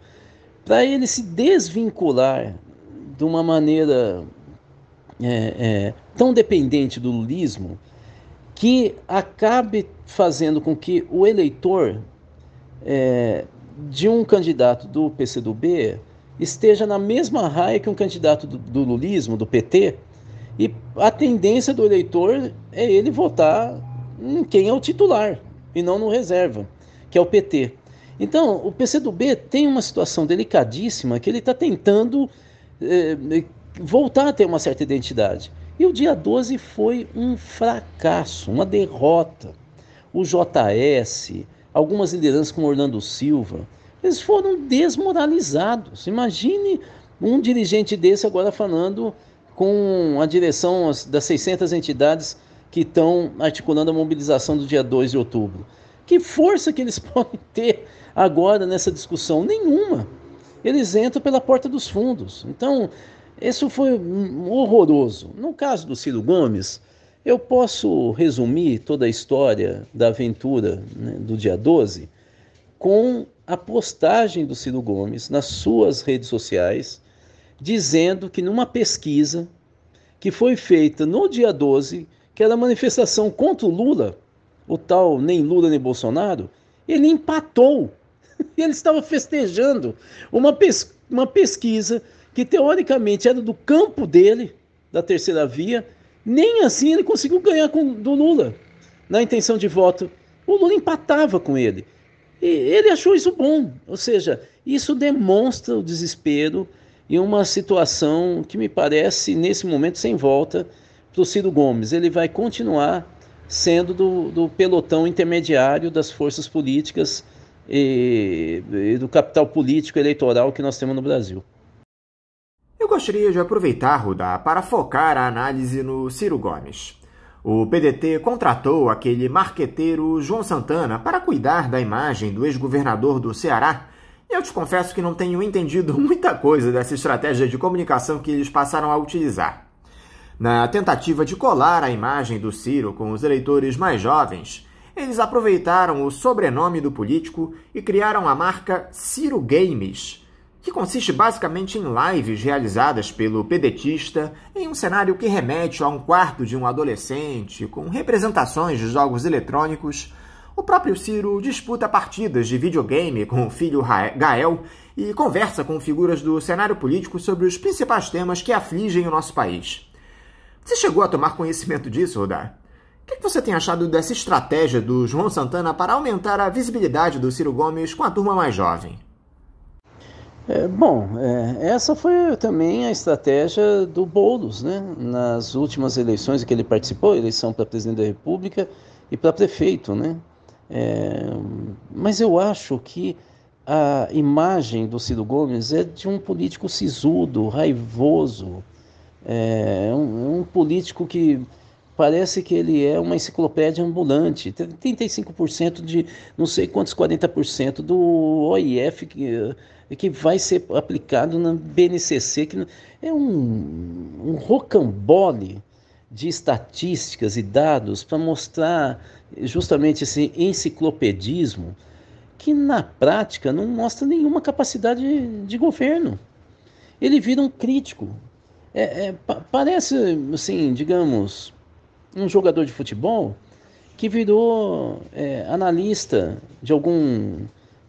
Para ele se desvincular de uma maneira é, é, tão dependente do lulismo que acabe fazendo com que o eleitor é, de um candidato do PCdoB esteja na mesma raia que um candidato do, do lulismo, do PT, e a tendência do eleitor é ele votar em quem é o titular e não no reserva, que é o PT. Então, o PCdoB tem uma situação delicadíssima que ele está tentando é, voltar a ter uma certa identidade. E o dia 12 foi um fracasso, uma derrota. O JS, algumas lideranças como Orlando Silva, eles foram desmoralizados. Imagine um dirigente desse agora falando com a direção das 600 entidades que estão articulando a mobilização do dia 2 de outubro. Que força que eles podem ter agora nessa discussão? Nenhuma. Eles entram pela porta dos fundos. Então, isso foi horroroso. No caso do Ciro Gomes, eu posso resumir toda a história da aventura né, do dia 12 com a postagem do Ciro Gomes nas suas redes sociais, dizendo que numa pesquisa que foi feita no dia 12, que era a manifestação contra o Lula, o tal nem Lula nem Bolsonaro, ele empatou. Ele estava festejando uma, pes uma pesquisa que teoricamente era do campo dele, da terceira via, nem assim ele conseguiu ganhar com, do Lula na intenção de voto. O Lula empatava com ele. E ele achou isso bom. Ou seja, isso demonstra o desespero e uma situação que me parece, nesse momento, sem volta para o Ciro Gomes. Ele vai continuar sendo do, do pelotão intermediário das forças políticas e, e do capital político eleitoral que nós temos no Brasil. Eu gostaria de aproveitar, Rudá, para focar a análise no Ciro Gomes. O PDT contratou aquele marqueteiro João Santana para cuidar da imagem do ex-governador do Ceará. E eu te confesso que não tenho entendido muita coisa dessa estratégia de comunicação que eles passaram a utilizar. Na tentativa de colar a imagem do Ciro com os eleitores mais jovens, eles aproveitaram o sobrenome do político e criaram a marca Ciro Games que consiste basicamente em lives realizadas pelo pedetista em um cenário que remete a um quarto de um adolescente, com representações de jogos eletrônicos. O próprio Ciro disputa partidas de videogame com o filho Gael e conversa com figuras do cenário político sobre os principais temas que afligem o nosso país. Você chegou a tomar conhecimento disso, Rodar? O que é você tem achado dessa estratégia do João Santana para aumentar a visibilidade do Ciro Gomes com a turma mais jovem? É, bom, é, essa foi também a estratégia do Boulos, né? Nas últimas eleições que ele participou, eleição para presidente da República e para prefeito, né? É, mas eu acho que a imagem do Ciro Gomes é de um político sisudo, raivoso, é, é um, é um político que parece que ele é uma enciclopédia ambulante. 35% de não sei quantos 40% do OIF que que vai ser aplicado na BNCC, que é um, um rocambole de estatísticas e dados para mostrar justamente esse enciclopedismo que na prática não mostra nenhuma capacidade de governo. Ele vira um crítico. É, é, parece, assim, digamos, um jogador de futebol que virou é, analista de algum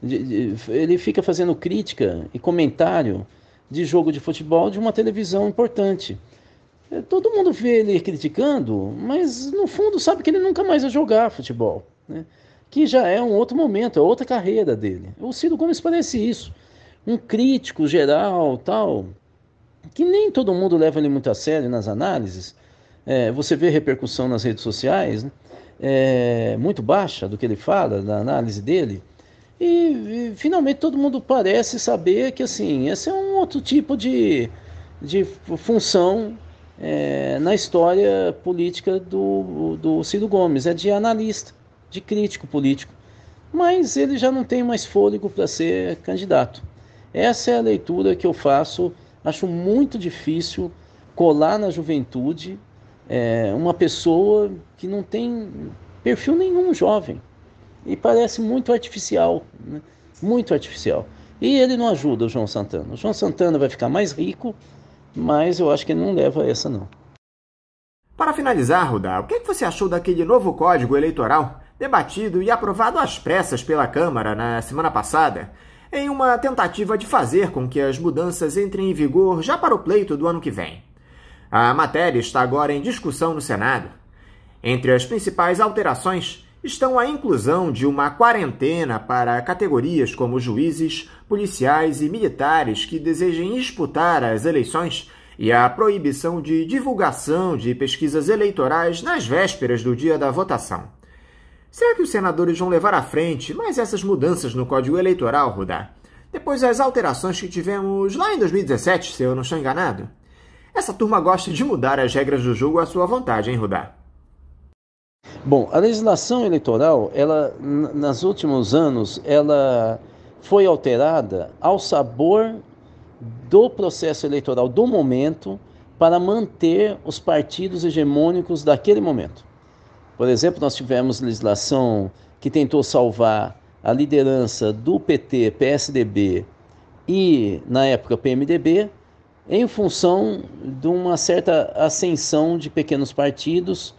de, de, ele fica fazendo crítica e comentário de jogo de futebol de uma televisão importante. É, todo mundo vê ele criticando, mas no fundo sabe que ele nunca mais vai jogar futebol, né? que já é um outro momento, é outra carreira dele. O Ciro Gomes parece isso, um crítico geral, tal, que nem todo mundo leva ele muito a sério nas análises. É, você vê repercussão nas redes sociais, né? é, muito baixa do que ele fala, da análise dele. E, e, finalmente todo mundo parece saber que assim esse é um outro tipo de, de função é, na história política do, do Ciro Gomes é de analista, de crítico político. Mas ele já não tem mais fôlego para ser candidato. Essa é a leitura que eu faço. Acho muito difícil colar na juventude é, uma pessoa que não tem perfil nenhum jovem. E parece muito artificial, né? muito artificial. E ele não ajuda o João Santana. O João Santana vai ficar mais rico, mas eu acho que ele não leva essa não. Para finalizar, Rudá, o que, é que você achou daquele novo código eleitoral debatido e aprovado às pressas pela Câmara na semana passada, em uma tentativa de fazer com que as mudanças entrem em vigor já para o pleito do ano que vem? A matéria está agora em discussão no Senado. Entre as principais alterações estão a inclusão de uma quarentena para categorias como juízes, policiais e militares que desejem disputar as eleições e a proibição de divulgação de pesquisas eleitorais nas vésperas do dia da votação. Será que os senadores vão levar à frente mais essas mudanças no Código Eleitoral, Rudá? Depois das alterações que tivemos lá em 2017, se eu não estou enganado? Essa turma gosta de mudar as regras do jogo à sua vontade, hein, Rudá? Bom, a legislação eleitoral, ela nos últimos anos, ela foi alterada ao sabor do processo eleitoral do momento para manter os partidos hegemônicos daquele momento. Por exemplo, nós tivemos legislação que tentou salvar a liderança do PT, PSDB e, na época, PMDB, em função de uma certa ascensão de pequenos partidos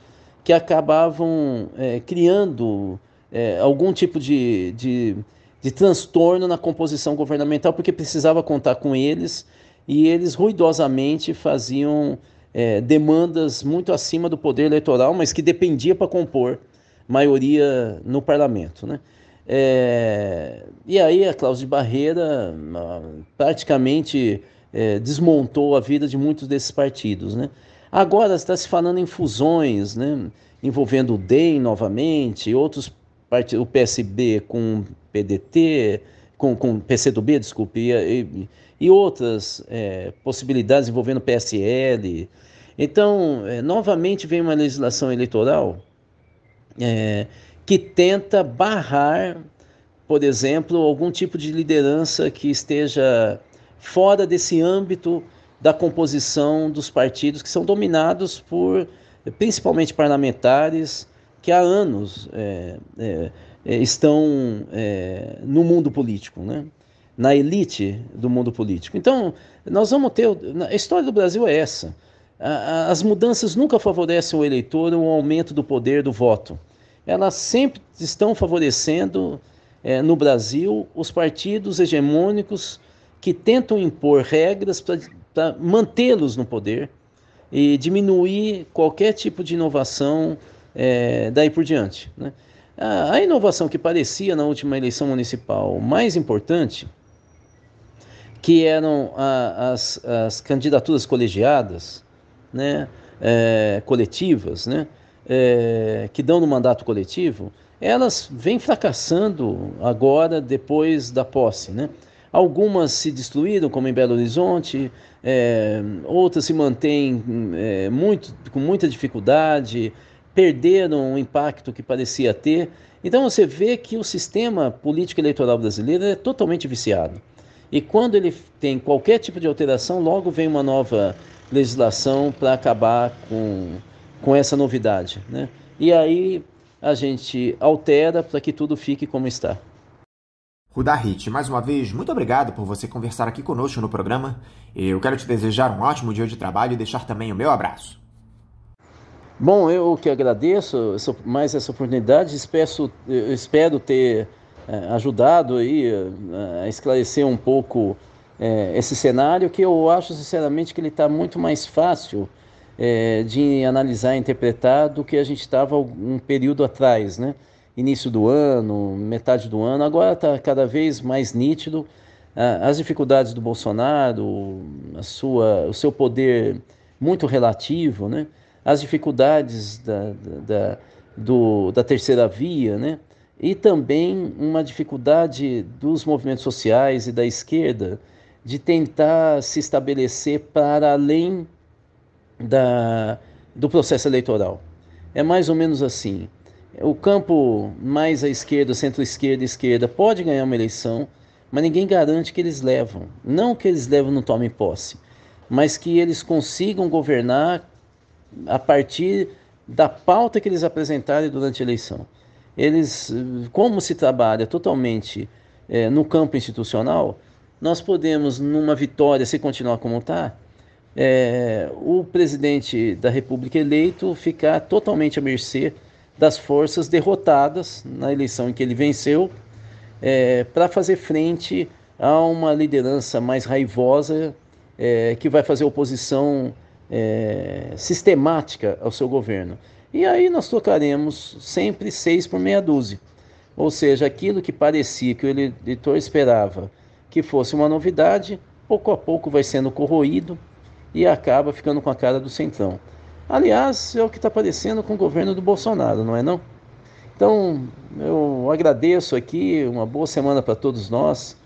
que acabavam é, criando é, algum tipo de, de, de transtorno na composição governamental, porque precisava contar com eles e eles ruidosamente faziam é, demandas muito acima do poder eleitoral, mas que dependia para compor maioria no parlamento. Né? É, e aí a cláusula de Barreira ah, praticamente é, desmontou a vida de muitos desses partidos. Né? Agora está se falando em fusões, né? envolvendo o DEM novamente, outros partidos, o PSB com o PDT, com, com PCdoB, desculpe, e, e outras é, possibilidades envolvendo o PSL. Então, é, novamente vem uma legislação eleitoral é, que tenta barrar, por exemplo, algum tipo de liderança que esteja fora desse âmbito da composição dos partidos que são dominados por principalmente parlamentares que há anos é, é, é, estão é, no mundo político, né? na elite do mundo político. Então, nós vamos ter. A história do Brasil é essa. As mudanças nunca favorecem o eleitor ou o aumento do poder do voto. Elas sempre estão favorecendo é, no Brasil os partidos hegemônicos que tentam impor regras para para tá mantê-los no poder e diminuir qualquer tipo de inovação é, daí por diante. Né? A, a inovação que parecia na última eleição municipal mais importante, que eram a, as, as candidaturas colegiadas, né, é, coletivas, né, é, que dão no mandato coletivo, elas vêm fracassando agora depois da posse, né? Algumas se destruíram, como em Belo Horizonte, é, outras se mantêm é, muito, com muita dificuldade, perderam o impacto que parecia ter. Então você vê que o sistema político-eleitoral brasileiro é totalmente viciado. E quando ele tem qualquer tipo de alteração, logo vem uma nova legislação para acabar com, com essa novidade. Né? E aí a gente altera para que tudo fique como está. Rudahit, mais uma vez, muito obrigado por você conversar aqui conosco no programa. Eu quero te desejar um ótimo dia de trabalho e deixar também o meu abraço. Bom, eu que agradeço mais essa oportunidade, espero, espero ter eh, ajudado aí eh, a esclarecer um pouco eh, esse cenário, que eu acho sinceramente que ele está muito mais fácil de analisar e interpretar do que a gente estava um período atrás, né? início do ano, metade do ano, agora está cada vez mais nítido ah, as dificuldades do Bolsonaro, a sua, o seu poder muito relativo, né? as dificuldades da, da, do, da terceira via, né? e também uma dificuldade dos movimentos sociais e da esquerda de tentar se estabelecer para além da, do processo eleitoral. É mais ou menos assim o campo mais à esquerda, centro-esquerda, esquerda, pode ganhar uma eleição, mas ninguém garante que eles levam. Não que eles levam no tome posse, mas que eles consigam governar a partir da pauta que eles apresentarem durante a eleição. Eles, como se trabalha totalmente é, no campo institucional, nós podemos, numa vitória, se continuar como está, é, o presidente da República eleito ficar totalmente à mercê das forças derrotadas na eleição em que ele venceu, é, para fazer frente a uma liderança mais raivosa é, que vai fazer oposição é, sistemática ao seu governo. E aí nós tocaremos sempre seis por meia dúzia. Ou seja, aquilo que parecia que o eleitor esperava que fosse uma novidade, pouco a pouco vai sendo corroído e acaba ficando com a cara do centrão. Aliás, é o que está aparecendo com o governo do Bolsonaro, não é não? Então, eu agradeço aqui, uma boa semana para todos nós,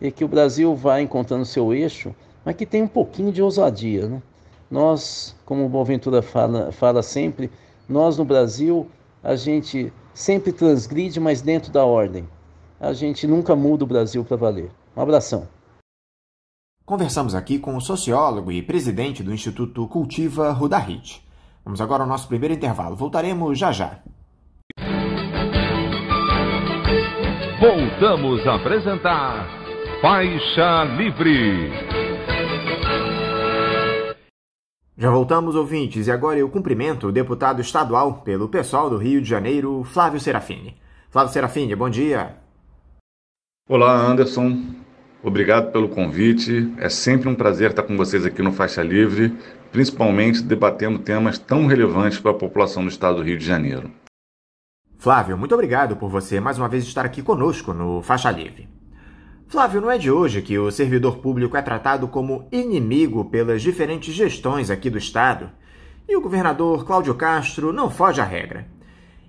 e que o Brasil vá encontrando seu eixo, mas que tenha um pouquinho de ousadia. Né? Nós, como o Boaventura fala, fala sempre, nós no Brasil, a gente sempre transgride, mas dentro da ordem. A gente nunca muda o Brasil para valer. Um abração. Conversamos aqui com o sociólogo e presidente do Instituto Cultiva Rudahit. Vamos agora ao nosso primeiro intervalo. Voltaremos já já. Voltamos a apresentar Faixa Livre. Já voltamos, ouvintes, e agora eu cumprimento o deputado estadual pelo pessoal do Rio de Janeiro, Flávio Serafini. Flávio Serafini, bom dia. Olá, Anderson. Obrigado pelo convite. É sempre um prazer estar com vocês aqui no Faixa Livre principalmente debatendo temas tão relevantes para a população do estado do Rio de Janeiro. Flávio, muito obrigado por você mais uma vez estar aqui conosco no Faixa Livre. Flávio, não é de hoje que o servidor público é tratado como inimigo pelas diferentes gestões aqui do estado, e o governador Cláudio Castro não foge à regra.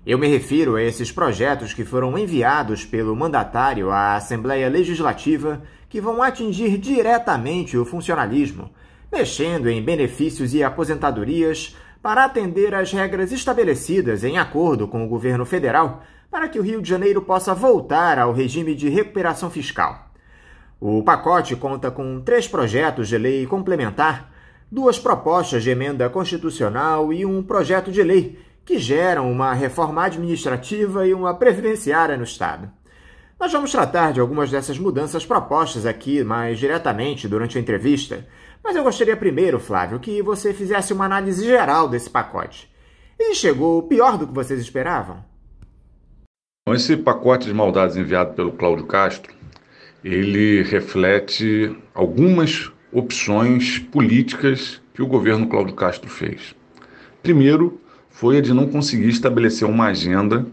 Eu me refiro a esses projetos que foram enviados pelo mandatário à Assembleia Legislativa que vão atingir diretamente o funcionalismo, mexendo em benefícios e aposentadorias para atender às regras estabelecidas em acordo com o governo federal para que o Rio de Janeiro possa voltar ao regime de recuperação fiscal. O pacote conta com três projetos de lei complementar, duas propostas de emenda constitucional e um projeto de lei que geram uma reforma administrativa e uma previdenciária no Estado. Nós vamos tratar de algumas dessas mudanças propostas aqui mais diretamente durante a entrevista mas eu gostaria primeiro, Flávio, que você fizesse uma análise geral desse pacote. Ele chegou pior do que vocês esperavam? esse pacote de maldades enviado pelo Cláudio Castro, ele reflete algumas opções políticas que o governo Cláudio Castro fez. Primeiro, foi a de não conseguir estabelecer uma agenda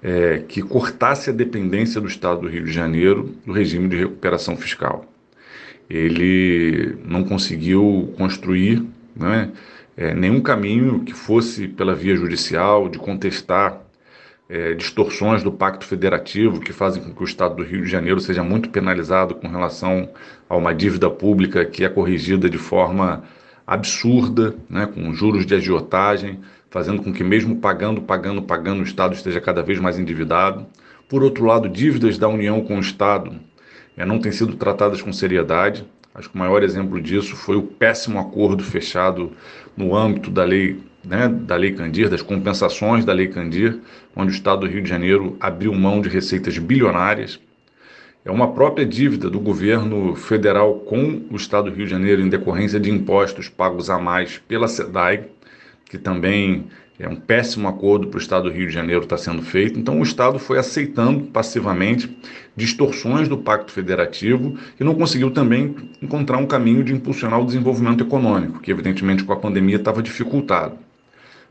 é, que cortasse a dependência do Estado do Rio de Janeiro do regime de recuperação fiscal ele não conseguiu construir né, é, nenhum caminho que fosse pela via judicial de contestar é, distorções do Pacto Federativo que fazem com que o Estado do Rio de Janeiro seja muito penalizado com relação a uma dívida pública que é corrigida de forma absurda, né, com juros de agiotagem, fazendo com que, mesmo pagando, pagando, pagando, o Estado esteja cada vez mais endividado. Por outro lado, dívidas da União com o Estado é, não têm sido tratadas com seriedade. Acho que o maior exemplo disso foi o péssimo acordo fechado no âmbito da lei, né, da lei Candir, das compensações da lei Candir, onde o Estado do Rio de Janeiro abriu mão de receitas bilionárias. É uma própria dívida do governo federal com o Estado do Rio de Janeiro em decorrência de impostos pagos a mais pela SEDAI, que também é um péssimo acordo para o Estado do Rio de Janeiro está sendo feito. Então, o Estado foi aceitando passivamente distorções do Pacto Federativo e não conseguiu também encontrar um caminho de impulsionar o desenvolvimento econômico, que evidentemente com a pandemia estava dificultado.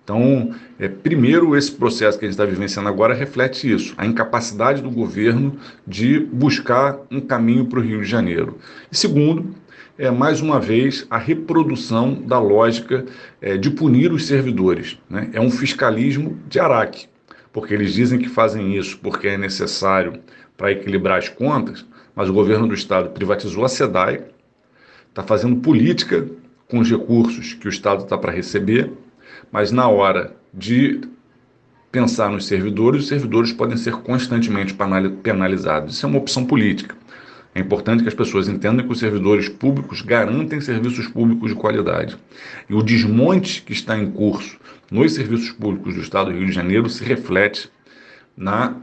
Então, é, primeiro, esse processo que a gente está vivenciando agora reflete isso, a incapacidade do governo de buscar um caminho para o Rio de Janeiro. E segundo, é mais uma vez a reprodução da lógica é, de punir os servidores. Né? É um fiscalismo de Araque, porque eles dizem que fazem isso porque é necessário para equilibrar as contas, mas o governo do estado privatizou a SEDAI, está fazendo política com os recursos que o estado está para receber, mas na hora de pensar nos servidores, os servidores podem ser constantemente penalizados. Isso é uma opção política. É importante que as pessoas entendam que os servidores públicos garantem serviços públicos de qualidade. E o desmonte que está em curso nos serviços públicos do Estado do Rio de Janeiro se reflete na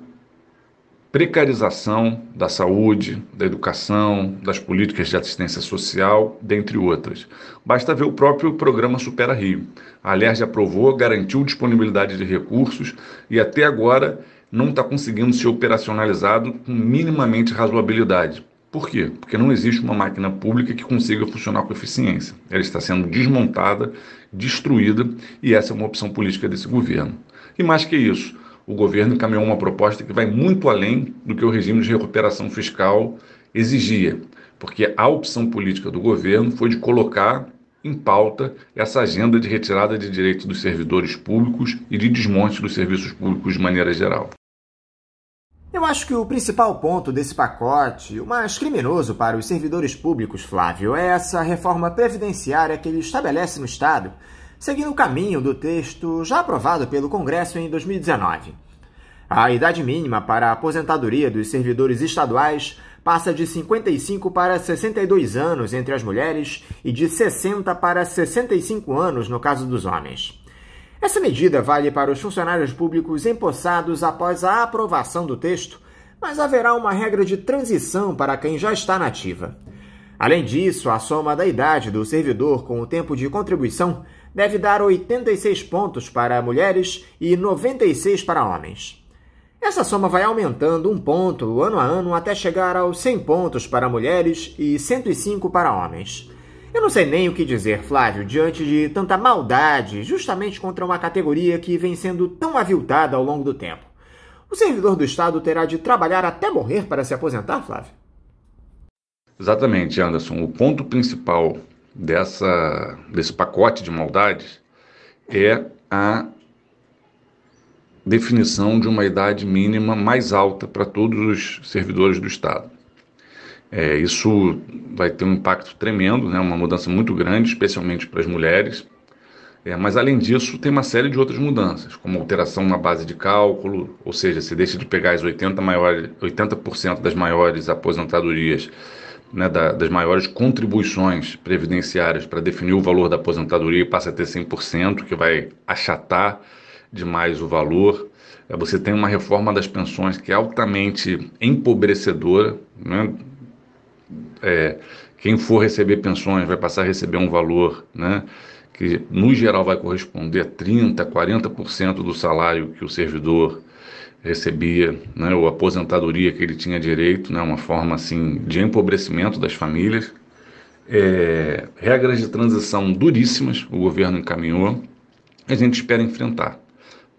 precarização da saúde, da educação, das políticas de assistência social, dentre outras. Basta ver o próprio programa Supera Rio. A Alerj aprovou, garantiu disponibilidade de recursos e até agora não está conseguindo ser operacionalizado com minimamente razoabilidade. Por quê? Porque não existe uma máquina pública que consiga funcionar com eficiência. Ela está sendo desmontada, destruída, e essa é uma opção política desse governo. E mais que isso, o governo encaminhou uma proposta que vai muito além do que o regime de recuperação fiscal exigia, porque a opção política do governo foi de colocar em pauta essa agenda de retirada de direitos dos servidores públicos e de desmonte dos serviços públicos de maneira geral. Eu acho que o principal ponto desse pacote, o mais criminoso para os servidores públicos, Flávio, é essa reforma previdenciária que ele estabelece no Estado, seguindo o caminho do texto já aprovado pelo Congresso em 2019. A idade mínima para a aposentadoria dos servidores estaduais passa de 55 para 62 anos entre as mulheres e de 60 para 65 anos no caso dos homens. Essa medida vale para os funcionários públicos empossados após a aprovação do texto, mas haverá uma regra de transição para quem já está nativa. Além disso, a soma da idade do servidor com o tempo de contribuição deve dar 86 pontos para mulheres e 96 para homens. Essa soma vai aumentando um ponto ano a ano até chegar aos 100 pontos para mulheres e 105 para homens. Eu não sei nem o que dizer, Flávio, diante de tanta maldade, justamente contra uma categoria que vem sendo tão aviltada ao longo do tempo. O servidor do Estado terá de trabalhar até morrer para se aposentar, Flávio? Exatamente, Anderson. O ponto principal dessa, desse pacote de maldades é a definição de uma idade mínima mais alta para todos os servidores do Estado. É, isso vai ter um impacto tremendo, né, uma mudança muito grande, especialmente para as mulheres. É, mas além disso, tem uma série de outras mudanças, como alteração na base de cálculo, ou seja, se deixa de pegar as 80%, maiores, 80 das maiores aposentadorias, né, da, das maiores contribuições previdenciárias para definir o valor da aposentadoria e passa a ter 100%, que vai achatar demais o valor. É, você tem uma reforma das pensões que é altamente empobrecedora, né, é, quem for receber pensões vai passar a receber um valor, né? Que no geral vai corresponder a 30%, 40% do salário que o servidor recebia, né, ou aposentadoria que ele tinha direito, né, uma forma assim de empobrecimento das famílias. É, regras de transição duríssimas o governo encaminhou, a gente espera enfrentar.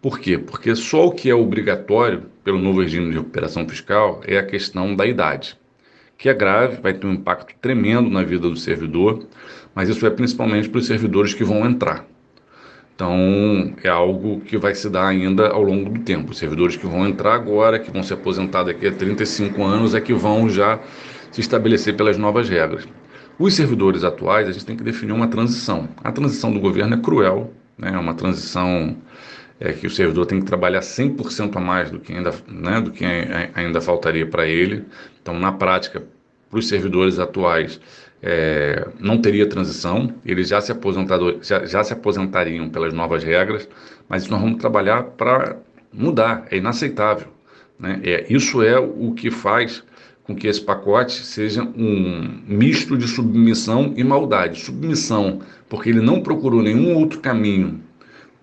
Por quê? Porque só o que é obrigatório pelo novo regime de recuperação fiscal é a questão da idade que é grave, vai ter um impacto tremendo na vida do servidor, mas isso é principalmente para os servidores que vão entrar. Então, é algo que vai se dar ainda ao longo do tempo. Os servidores que vão entrar agora, que vão se aposentar daqui a 35 anos, é que vão já se estabelecer pelas novas regras. Os servidores atuais, a gente tem que definir uma transição. A transição do governo é cruel, né? é uma transição é que o servidor tem que trabalhar 100% a mais do que ainda, né, do que ainda faltaria para ele. Então, na prática, para os servidores atuais, é, não teria transição, eles já se, já, já se aposentariam pelas novas regras, mas nós vamos trabalhar para mudar, é inaceitável. Né? É, isso é o que faz com que esse pacote seja um misto de submissão e maldade. Submissão, porque ele não procurou nenhum outro caminho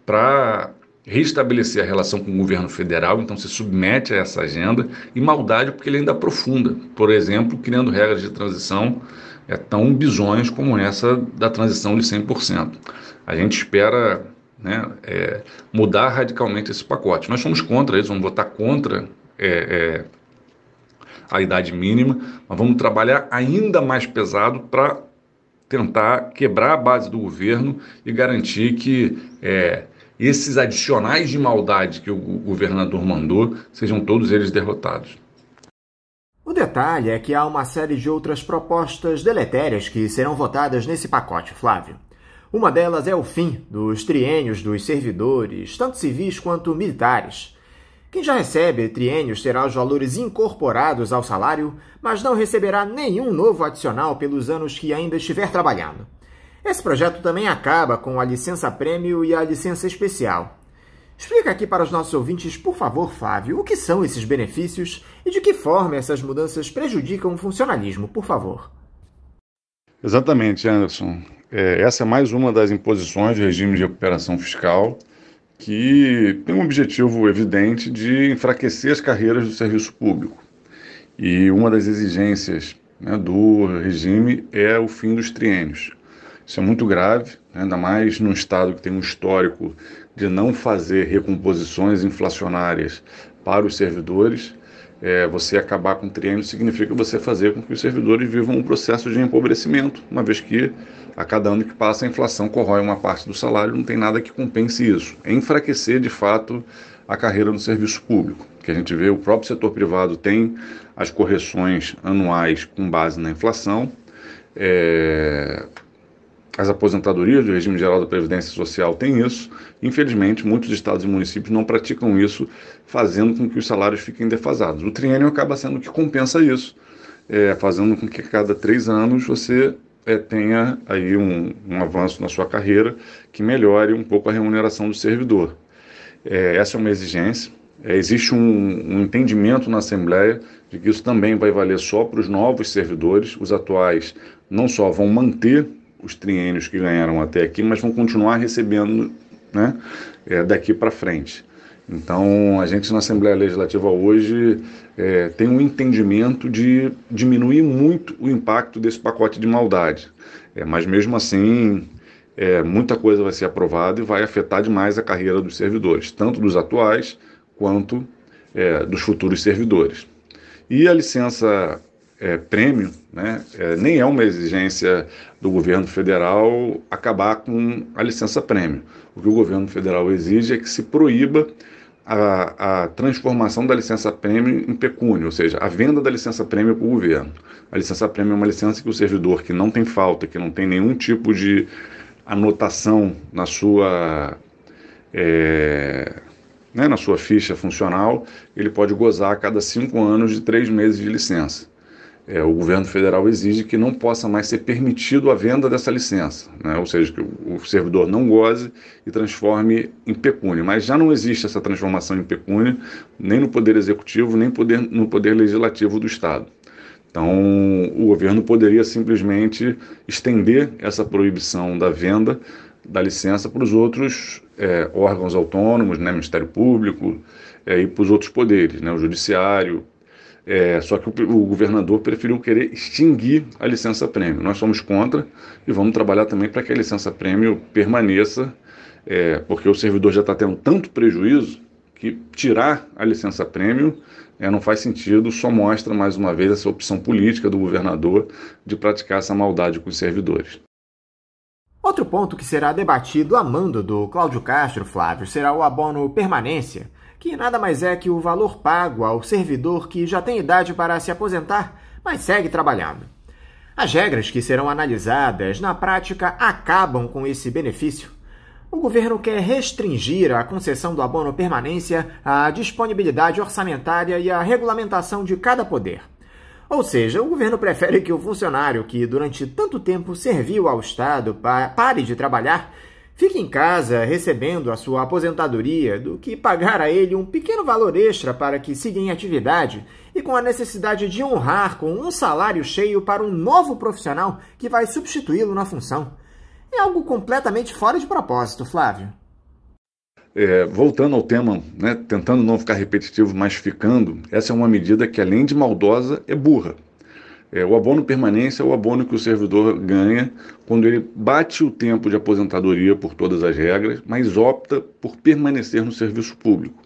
para restabelecer a relação com o governo federal, então se submete a essa agenda, e maldade porque ele ainda aprofunda, por exemplo, criando regras de transição é, tão bizonhas como essa da transição de 100%. A gente espera né, é, mudar radicalmente esse pacote. Nós somos contra isso, vamos votar contra é, é a idade mínima, mas vamos trabalhar ainda mais pesado para tentar quebrar a base do governo e garantir que é, esses adicionais de maldade que o governador mandou sejam todos eles derrotados. O detalhe é que há uma série de outras propostas deletérias que serão votadas nesse pacote, Flávio. Uma delas é o fim dos triênios dos servidores, tanto civis quanto militares. Quem já recebe triênios terá os valores incorporados ao salário, mas não receberá nenhum novo adicional pelos anos que ainda estiver trabalhando. Esse projeto também acaba com a licença prêmio e a licença especial. Explica aqui para os nossos ouvintes, por favor, Flávio, o que são esses benefícios e de que forma essas mudanças prejudicam o funcionalismo, por favor. Exatamente, Anderson. É, essa é mais uma das imposições do regime de recuperação fiscal que tem um objetivo evidente de enfraquecer as carreiras do serviço público. E uma das exigências né, do regime é o fim dos triênios. Isso é muito grave, né, ainda mais num Estado que tem um histórico de não fazer recomposições inflacionárias para os servidores. É, você acabar com o triênio significa você fazer com que os servidores vivam um processo de empobrecimento, uma vez que a cada ano que passa a inflação corrói uma parte do salário, não tem nada que compense isso. É enfraquecer de fato a carreira no serviço público, que a gente vê o próprio setor privado tem as correções anuais com base na inflação. É, as aposentadorias do regime geral da Previdência Social têm isso. Infelizmente, muitos estados e municípios não praticam isso, fazendo com que os salários fiquem defasados. O triênio acaba sendo que compensa isso, é, fazendo com que a cada três anos você é, tenha aí um, um, avanço na sua carreira que melhore um pouco a remuneração do servidor. É, essa é uma exigência. É, existe um, um entendimento na Assembleia de que isso também vai valer só para os novos servidores, os atuais não só vão manter os triênios que ganharam até aqui, mas vão continuar recebendo né, é, daqui para frente. Então, a gente na Assembleia Legislativa hoje é, tem um entendimento de diminuir muito o impacto desse pacote de maldade. É, mas, mesmo assim, é, muita coisa vai ser aprovada e vai afetar demais a carreira dos servidores, tanto dos atuais quanto é, dos futuros servidores. E a licença é, prêmio, né, é, nem é uma exigência do governo federal acabar com a licença prêmio. O que o governo federal exige é que se proíba a, a transformação da licença prêmio em pecúnio, ou seja, a venda da licença prêmio para o governo. A licença prêmio é uma licença que o servidor que não tem falta, que não tem nenhum tipo de anotação na sua é, né, na sua ficha funcional, ele pode gozar a cada cinco anos de três meses de licença é, o governo federal exige que não possa mais ser permitido a venda dessa licença, né? ou seja, que o servidor não goze e transforme em pecúnia. Mas já não existe essa transformação em pecúnia, nem no Poder Executivo, nem poder, no Poder Legislativo do Estado. Então, o governo poderia simplesmente estender essa proibição da venda da licença para os outros é, órgãos autônomos, né? Ministério Público, é, e para os outros poderes, né? o Judiciário, é, só que o, o, governador preferiu querer extinguir a licença prêmio. Nós somos contra e vamos trabalhar também para que a licença prêmio permaneça, é, porque o servidor já está tendo tanto prejuízo que tirar a licença prêmio é, não faz sentido, só mostra mais uma vez essa opção política do governador de praticar essa maldade com os servidores. Outro ponto que será debatido a mando do Cláudio Castro Flávio será o abono permanência que nada mais é que o valor pago ao servidor que já tem idade para se aposentar, mas segue trabalhando. As regras que serão analisadas na prática acabam com esse benefício. O governo quer restringir a concessão do abono permanência à disponibilidade orçamentária e à regulamentação de cada poder. Ou seja, o governo prefere que o funcionário que durante tanto tempo serviu ao Estado pare de trabalhar Fique em casa recebendo a sua aposentadoria do que pagar a ele um pequeno valor extra para que siga em atividade e com a necessidade de honrar com um salário cheio para um novo profissional que vai substituí-lo na função. É algo completamente fora de propósito, Flávio. É, voltando ao tema, né, tentando não ficar repetitivo, mas ficando, essa é uma medida que, além de maldosa, é burra. É, o abono permanência é o abono que o servidor ganha quando ele bate o tempo de aposentadoria por todas as regras, mas opta por permanecer no serviço público.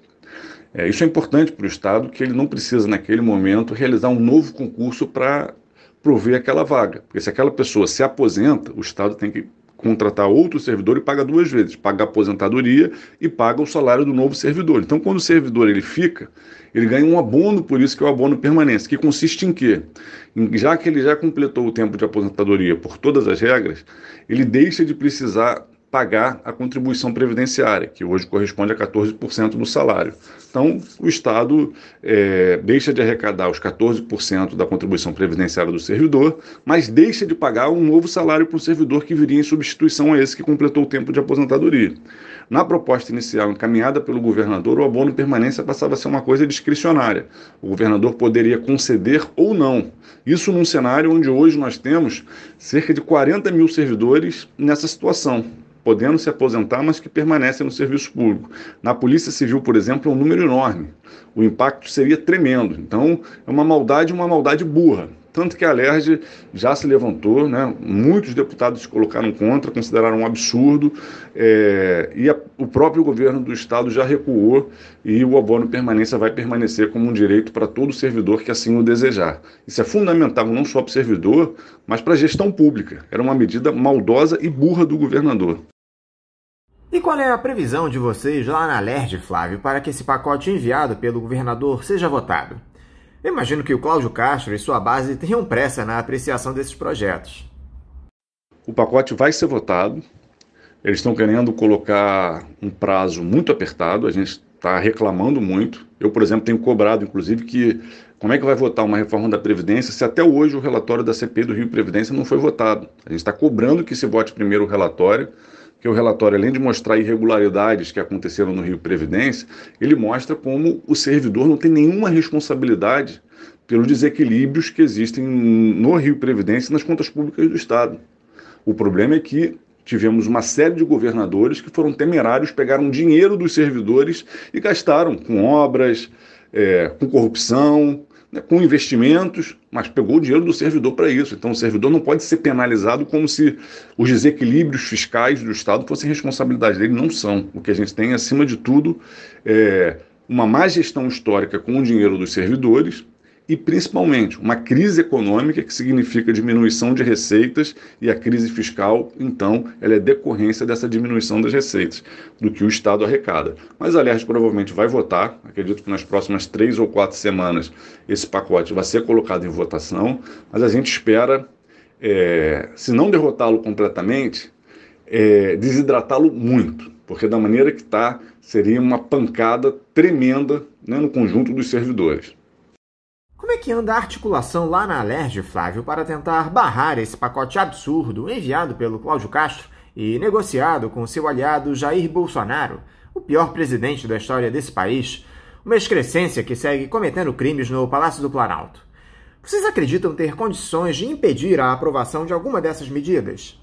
É, isso é importante para o Estado, que ele não precisa, naquele momento, realizar um novo concurso para prover aquela vaga. Porque se aquela pessoa se aposenta, o Estado tem que contratar outro servidor e paga duas vezes, paga a aposentadoria e paga o salário do novo servidor. Então, quando o servidor ele fica, ele ganha um abono, por isso que é o abono permanência, que consiste em quê? Já que ele já completou o tempo de aposentadoria por todas as regras, ele deixa de precisar pagar a contribuição previdenciária, que hoje corresponde a 14% do salário. Então, o Estado é, deixa de arrecadar os 14% da contribuição previdenciária do servidor, mas deixa de pagar um novo salário para o servidor que viria em substituição a esse que completou o tempo de aposentadoria. Na proposta inicial encaminhada pelo governador, o abono permanência passava a ser uma coisa discricionária. O governador poderia conceder ou não. Isso num cenário onde hoje nós temos cerca de 40 mil servidores nessa situação podendo se aposentar, mas que permanecem no serviço público. Na Polícia Civil, por exemplo, é um número enorme. O impacto seria tremendo. Então, é uma maldade, uma maldade burra. Tanto que a Alerj já se levantou, né? muitos deputados se colocaram contra, consideraram um absurdo, é... e a... o próprio governo do Estado já recuou, e o abono permanência vai permanecer como um direito para todo servidor que assim o desejar. Isso é fundamental não só para o servidor, mas para a gestão pública. Era uma medida maldosa e burra do governador. E qual é a previsão de vocês lá na LERD, Flávio, para que esse pacote enviado pelo governador seja votado? Eu imagino que o Cláudio Castro e sua base tenham pressa na apreciação desses projetos. O pacote vai ser votado. Eles estão querendo colocar um prazo muito apertado. A gente está reclamando muito. Eu, por exemplo, tenho cobrado, inclusive, que como é que vai votar uma reforma da Previdência se até hoje o relatório da CP do Rio Previdência não foi votado? A gente está cobrando que se vote primeiro o relatório porque o relatório, além de mostrar irregularidades que aconteceram no Rio Previdência, ele mostra como o servidor não tem nenhuma responsabilidade pelos desequilíbrios que existem no Rio Previdência e nas contas públicas do Estado. O problema é que tivemos uma série de governadores que foram temerários, pegaram dinheiro dos servidores e gastaram com obras, é, com corrupção, né, com investimentos, mas pegou o dinheiro do servidor para isso. Então, o servidor não pode ser penalizado como se os desequilíbrios fiscais do Estado fossem responsabilidade dele. Não são. O que a gente tem, acima de tudo, é uma má gestão histórica com o dinheiro dos servidores e principalmente uma crise econômica que significa diminuição de receitas e a crise fiscal, então, ela é decorrência dessa diminuição das receitas, do que o Estado arrecada. Mas a provavelmente vai votar, acredito que nas próximas três ou quatro semanas esse pacote vai ser colocado em votação, mas a gente espera, é, se não derrotá-lo completamente, é, desidratá-lo muito, porque da maneira que está, seria uma pancada tremenda né, no conjunto dos servidores. Como é que anda a articulação lá na Alerj, Flávio, para tentar barrar esse pacote absurdo enviado pelo Cláudio Castro e negociado com seu aliado Jair Bolsonaro, o pior presidente da história desse país, uma excrescência que segue cometendo crimes no Palácio do Planalto? Vocês acreditam ter condições de impedir a aprovação de alguma dessas medidas?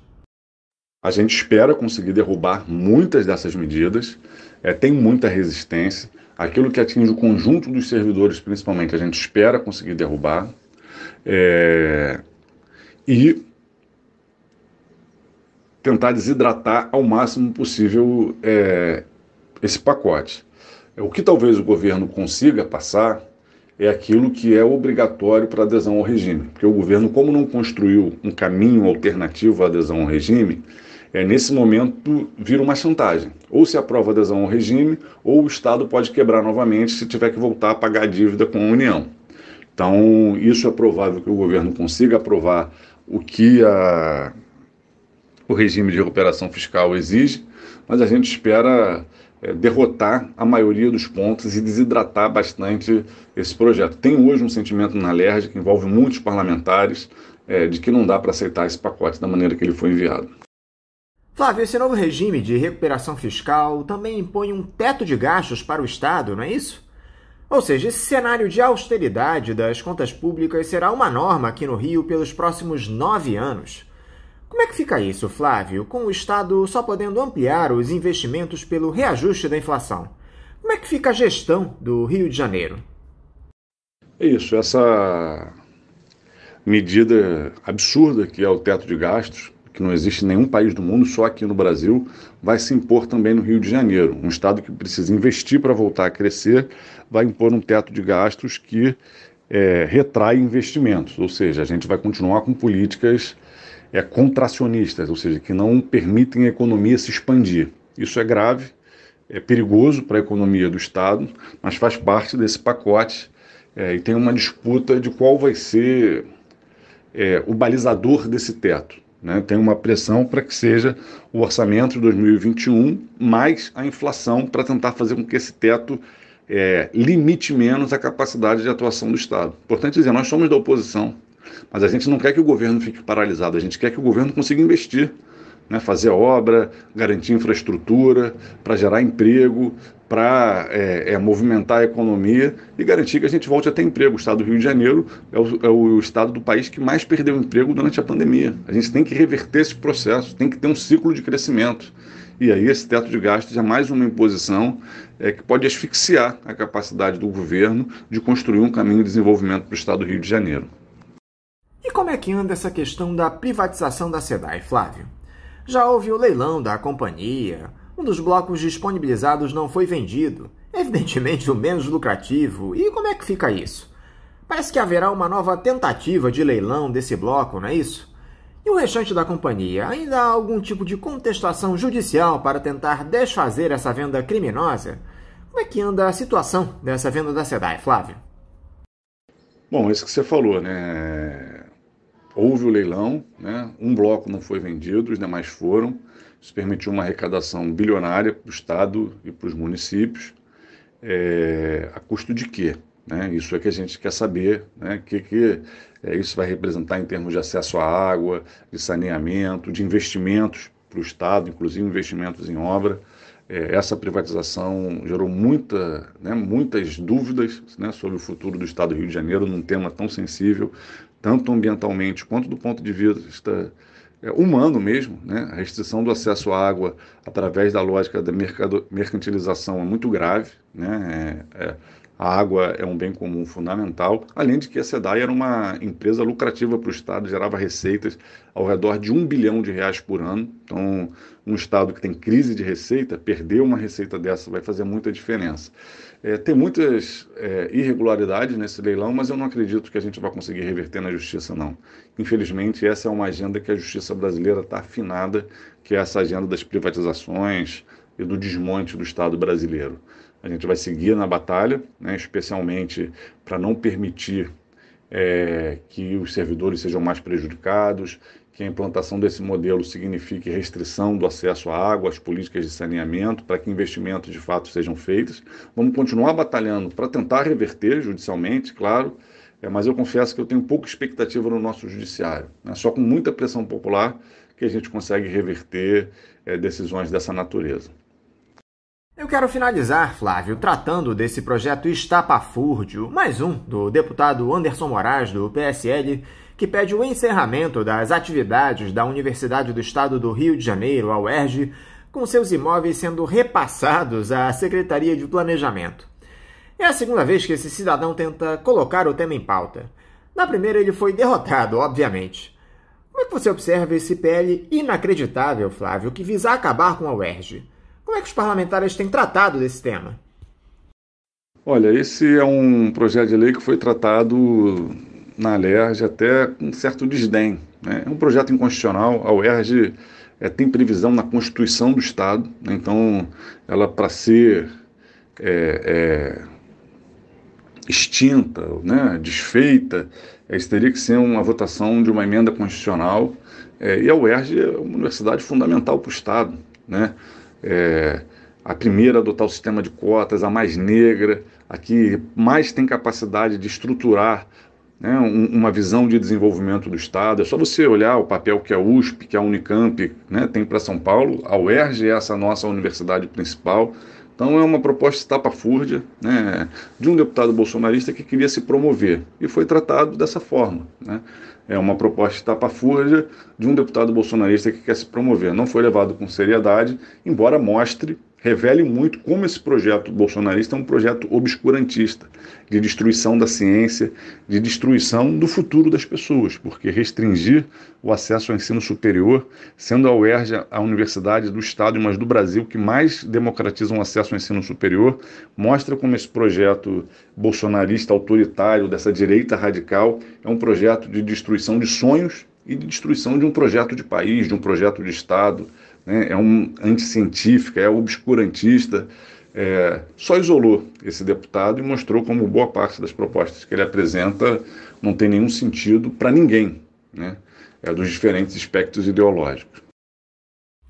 A gente espera conseguir derrubar muitas dessas medidas. É, tem muita resistência aquilo que atinge o conjunto dos servidores, principalmente, a gente espera conseguir derrubar. É, e tentar desidratar ao máximo possível é, esse pacote. É, o que talvez o governo consiga passar é aquilo que é obrigatório para adesão ao regime, porque o governo, como não construiu um caminho alternativo à adesão ao regime, é, nesse momento vira uma chantagem. Ou se aprova a adesão ao regime, ou o Estado pode quebrar novamente se tiver que voltar a pagar a dívida com a União. Então, isso é provável que o governo consiga aprovar o que a, o regime de recuperação fiscal exige, mas a gente espera é, derrotar a maioria dos pontos e desidratar bastante esse projeto. Tem hoje um sentimento na LERJ, que envolve muitos parlamentares, é, de que não dá para aceitar esse pacote da maneira que ele foi enviado. Flávio, esse novo regime de recuperação fiscal também impõe um teto de gastos para o Estado, não é isso? Ou seja, esse cenário de austeridade das contas públicas será uma norma aqui no Rio pelos próximos nove anos. Como é que fica isso, Flávio, com o Estado só podendo ampliar os investimentos pelo reajuste da inflação? Como é que fica a gestão do Rio de Janeiro? É isso, essa medida absurda que é o teto de gastos que não existe em nenhum país do mundo, só aqui no Brasil, vai se impor também no Rio de Janeiro. Um estado que precisa investir para voltar a crescer, vai impor um teto de gastos que é, retrai investimentos, ou seja, a gente vai continuar com políticas é, contracionistas, ou seja, que não permitem a economia se expandir. Isso é grave, é perigoso para a economia do Estado, mas faz parte desse pacote é, e tem uma disputa de qual vai ser é, o balizador desse teto. Né? Tem uma pressão para que seja o orçamento de 2021 mais a inflação para tentar fazer com que esse teto é, limite menos a capacidade de atuação do Estado. Importante dizer, nós somos da oposição, mas a gente não quer que o governo fique paralisado, a gente quer que o governo consiga investir né, fazer obra, garantir infraestrutura, para gerar emprego, para é, é, movimentar a economia e garantir que a gente volte a ter emprego. O estado do Rio de Janeiro é o, é o, estado do país que mais perdeu emprego durante a pandemia. A gente tem que reverter esse processo, tem que ter um ciclo de crescimento. E aí esse teto de gastos é mais uma imposição é, que pode asfixiar a capacidade do governo de construir um caminho de desenvolvimento para o estado do Rio de Janeiro. E como é que anda essa questão da privatização da SEDAI, Flávio? Já houve o leilão da companhia. Um dos blocos disponibilizados não foi vendido, evidentemente o menos lucrativo. E como é que fica isso? Parece que haverá uma nova tentativa de leilão desse bloco, não é isso? E o restante da companhia? Ainda há algum tipo de contestação judicial para tentar desfazer essa venda criminosa? Como é que anda a situação dessa venda da SEDAI, Flávio? Bom, isso que você falou, né? houve o leilão, né? um bloco não foi vendido, os demais foram. Isso permitiu uma arrecadação bilionária para o Estado e para os municípios. É, a custo de quê? Né? Isso é que a gente quer saber, né? que, que é, isso vai representar em termos de acesso à água, de saneamento, de investimentos para o Estado, inclusive investimentos em obra. É, essa privatização gerou muita, né, muitas dúvidas né, sobre o futuro do Estado do Rio de Janeiro, num tema tão sensível tanto ambientalmente quanto do ponto de vista é, humano mesmo. Né? A restrição do acesso à água através da lógica da mercado, mercantilização é muito grave. Né? É, é, a água é um bem comum fundamental, além de que a SEDAI era uma empresa lucrativa para o Estado, gerava receitas ao redor de um bilhão de reais por ano. Então, um Estado que tem crise de receita, perder uma receita dessa vai fazer muita diferença. É, tem muitas é, irregularidades nesse leilão, mas eu não acredito que a gente vai conseguir reverter na justiça, não. Infelizmente, essa é uma agenda que a justiça brasileira está afinada, que é essa agenda das privatizações e do desmonte do Estado brasileiro. A gente vai seguir na batalha, né, especialmente para não permitir é, que os servidores sejam mais prejudicados que a implantação desse modelo signifique restrição do acesso à água, às políticas de saneamento, para que investimentos de fato sejam feitos. Vamos continuar batalhando para tentar reverter judicialmente, claro, é, mas eu confesso que eu tenho pouca expectativa no nosso judiciário. Né? Só com muita pressão popular que a gente consegue reverter é, decisões dessa natureza. Eu quero finalizar, Flávio, tratando desse projeto estapafúrdio, mais um, do deputado Anderson Moraes, do PSL, que pede o encerramento das atividades da Universidade do Estado do Rio de Janeiro, a UERJ, com seus imóveis sendo repassados à Secretaria de Planejamento. É a segunda vez que esse cidadão tenta colocar o tema em pauta. Na primeira, ele foi derrotado, obviamente. Como é que você observa esse PL inacreditável, Flávio, que visa acabar com a UERJ? Como é que os parlamentares têm tratado desse tema? Olha, esse é um projeto de lei que foi tratado na Alerj até com um certo desdém. Né? É um projeto inconstitucional, a UERJ é, eh, tem previsão na Constituição do Estado, né? então ela para ser é, extinta, né? desfeita, isso teria que ser uma votação de uma emenda constitucional, e a UERJ é uma universidade fundamental para o Estado. Né? a primeira a adotar o sistema de cotas, a mais negra, a que mais tem capacidade de estruturar né, uma visão de desenvolvimento do Estado. É só você olhar o papel que a USP, que a Unicamp né, tem para São Paulo. A UERJ é essa nossa universidade principal. Então é uma proposta tapa né, de um deputado bolsonarista que queria se promover e foi tratado dessa forma. Né? É uma proposta tapa tapa-fúrdia de um deputado bolsonarista que quer se promover. Não foi levado com seriedade, embora mostre revele muito como esse projeto bolsonarista é um projeto obscurantista, de destruição da ciência, de destruição do futuro das pessoas, porque restringir o acesso ao ensino superior, sendo a UERJ a universidade do Estado, mas do Brasil, que mais democratiza o acesso ao ensino superior, mostra como esse projeto bolsonarista, autoritário, dessa direita radical, é um projeto de destruição de sonhos e de destruição de um projeto de país, de um projeto de Estado, né, é um anticientífica, é obscurantista. É, só isolou esse deputado e mostrou como boa parte das propostas que ele apresenta não tem nenhum sentido para ninguém, né? É, dos diferentes espectros ideológicos.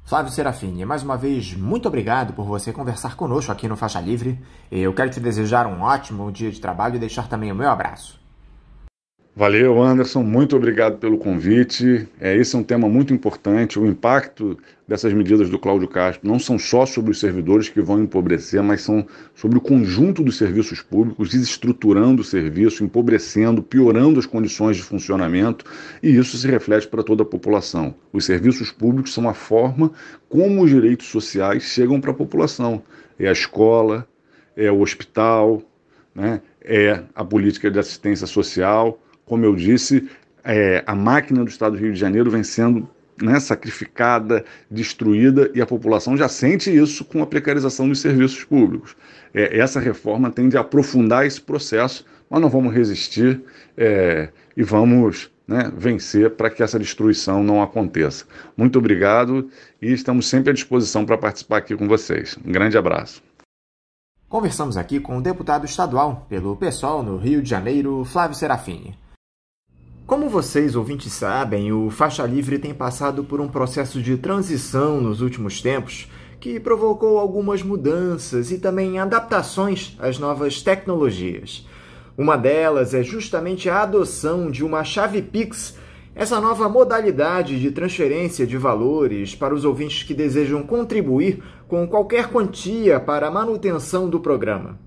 Flávio Serafini, mais uma vez, muito obrigado por você conversar conosco aqui no Faixa Livre. Eu quero te desejar um ótimo dia de trabalho e deixar também o meu abraço. Valeu, Anderson, muito obrigado pelo convite. É, esse é um tema muito importante. O impacto dessas medidas do Cláudio Castro não são só sobre os servidores que vão empobrecer, mas são sobre o conjunto dos serviços públicos, desestruturando o serviço, empobrecendo, piorando as condições de funcionamento, e isso se reflete para toda a população. Os serviços públicos são a forma como os direitos sociais chegam para a população. É a escola, é o hospital, né? é a política de assistência social como eu disse, é, a máquina do Estado do Rio de Janeiro vem sendo né, sacrificada, destruída, e a população já sente isso com a precarização dos serviços públicos. É, essa reforma tende a aprofundar esse processo, mas não vamos resistir é, e vamos né, vencer para que essa destruição não aconteça. Muito obrigado e estamos sempre à disposição para participar aqui com vocês. Um grande abraço. Conversamos aqui com o deputado estadual pelo PSOL no Rio de Janeiro, Flávio Serafini. Como vocês ouvintes sabem, o Faixa Livre tem passado por um processo de transição nos últimos tempos que provocou algumas mudanças e também adaptações às novas tecnologias. Uma delas é justamente a adoção de uma chave Pix, essa nova modalidade de transferência de valores para os ouvintes que desejam contribuir com qualquer quantia para a manutenção do programa.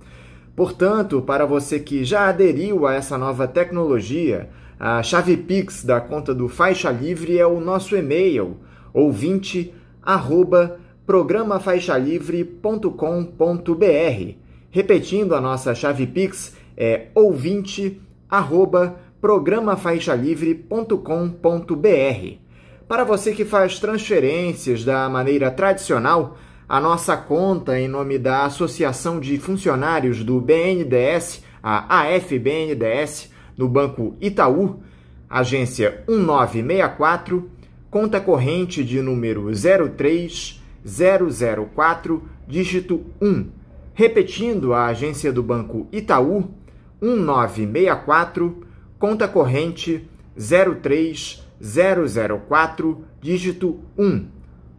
Portanto, para você que já aderiu a essa nova tecnologia, a chave Pix da conta do Faixa Livre é o nosso e-mail, ouvinte, arroba, programafaixalivre.com.br. Repetindo, a nossa chave Pix é ouvinte, arroba, programafaixalivre.com.br. Para você que faz transferências da maneira tradicional, a nossa conta em nome da Associação de Funcionários do BNDES, a AFBNDES, no Banco Itaú, agência 1964, conta corrente de número 03004, dígito 1. Repetindo, a agência do Banco Itaú, 1964, conta corrente 03004, dígito 1.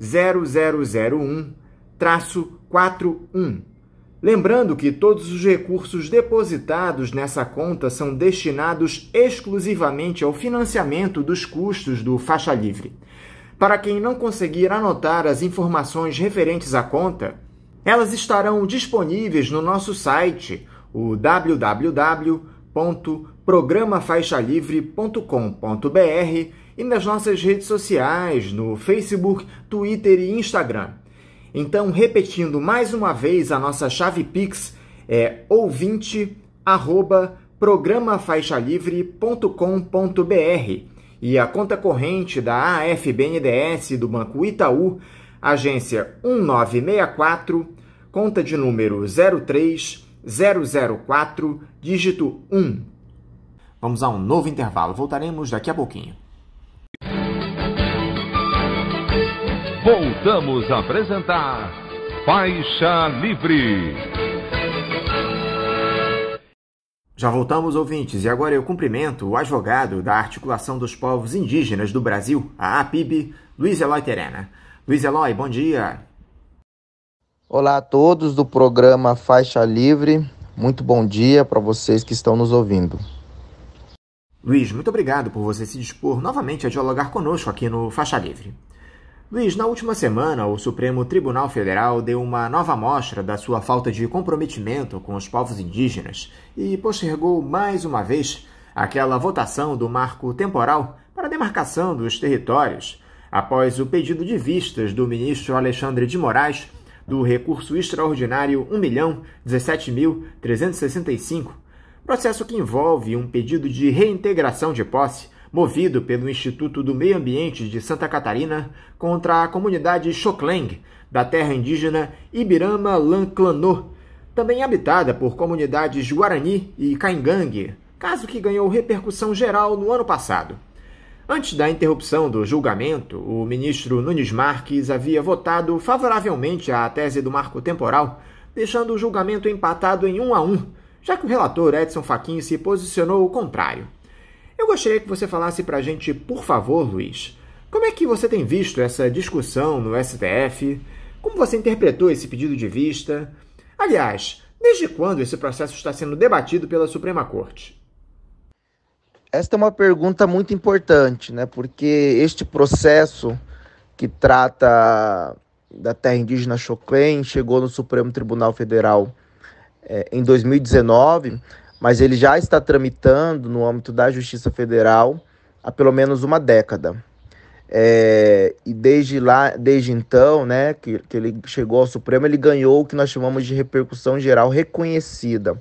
0001-41. Lembrando que todos os recursos depositados nessa conta são destinados exclusivamente ao financiamento dos custos do Faixa Livre. Para quem não conseguir anotar as informações referentes à conta, elas estarão disponíveis no nosso site, o www.programafaixalivre.com.br e nas nossas redes sociais, no Facebook, Twitter e Instagram. Então, repetindo mais uma vez, a nossa chave Pix é ouvinte arroba programafaixalivre.com.br e a conta corrente da AFBNDS do Banco Itaú, agência 1964, conta de número 03004, dígito 1. Vamos a um novo intervalo, voltaremos daqui a pouquinho. voltamos a apresentar Faixa Livre. Já voltamos, ouvintes, e agora eu cumprimento o advogado da Articulação dos Povos Indígenas do Brasil, a APIB, Luiz Eloy Terena. Luiz Eloy, bom dia. Olá a todos do programa Faixa Livre. Muito bom dia para vocês que estão nos ouvindo. Luiz, muito obrigado por você se dispor novamente a dialogar conosco aqui no Faixa Livre. Luiz, na última semana, o Supremo Tribunal Federal deu uma nova amostra da sua falta de comprometimento com os povos indígenas e postergou mais uma vez aquela votação do marco temporal para a demarcação dos territórios, após o pedido de vistas do ministro Alexandre de Moraes do recurso extraordinário 1.017.365, processo que envolve um pedido de reintegração de posse movido pelo Instituto do Meio Ambiente de Santa Catarina contra a comunidade Xokleng, da terra indígena Ibirama Lanclanô, também habitada por comunidades Guarani e Caingangue, caso que ganhou repercussão geral no ano passado. Antes da interrupção do julgamento, o ministro Nunes Marques havia votado favoravelmente à tese do marco temporal, deixando o julgamento empatado em 1 um a 1, um, já que o relator Edson Fachin se posicionou o contrário. Eu gostaria que você falasse para a gente, por favor, Luiz, como é que você tem visto essa discussão no STF? Como você interpretou esse pedido de vista? Aliás, desde quando esse processo está sendo debatido pela Suprema Corte? Esta é uma pergunta muito importante, né? Porque este processo que trata da terra indígena Choclen chegou no Supremo Tribunal Federal é, em 2019 mas ele já está tramitando no âmbito da Justiça Federal há pelo menos uma década. É, e desde lá, desde então, né, que, que ele chegou ao Supremo, ele ganhou o que nós chamamos de repercussão geral reconhecida,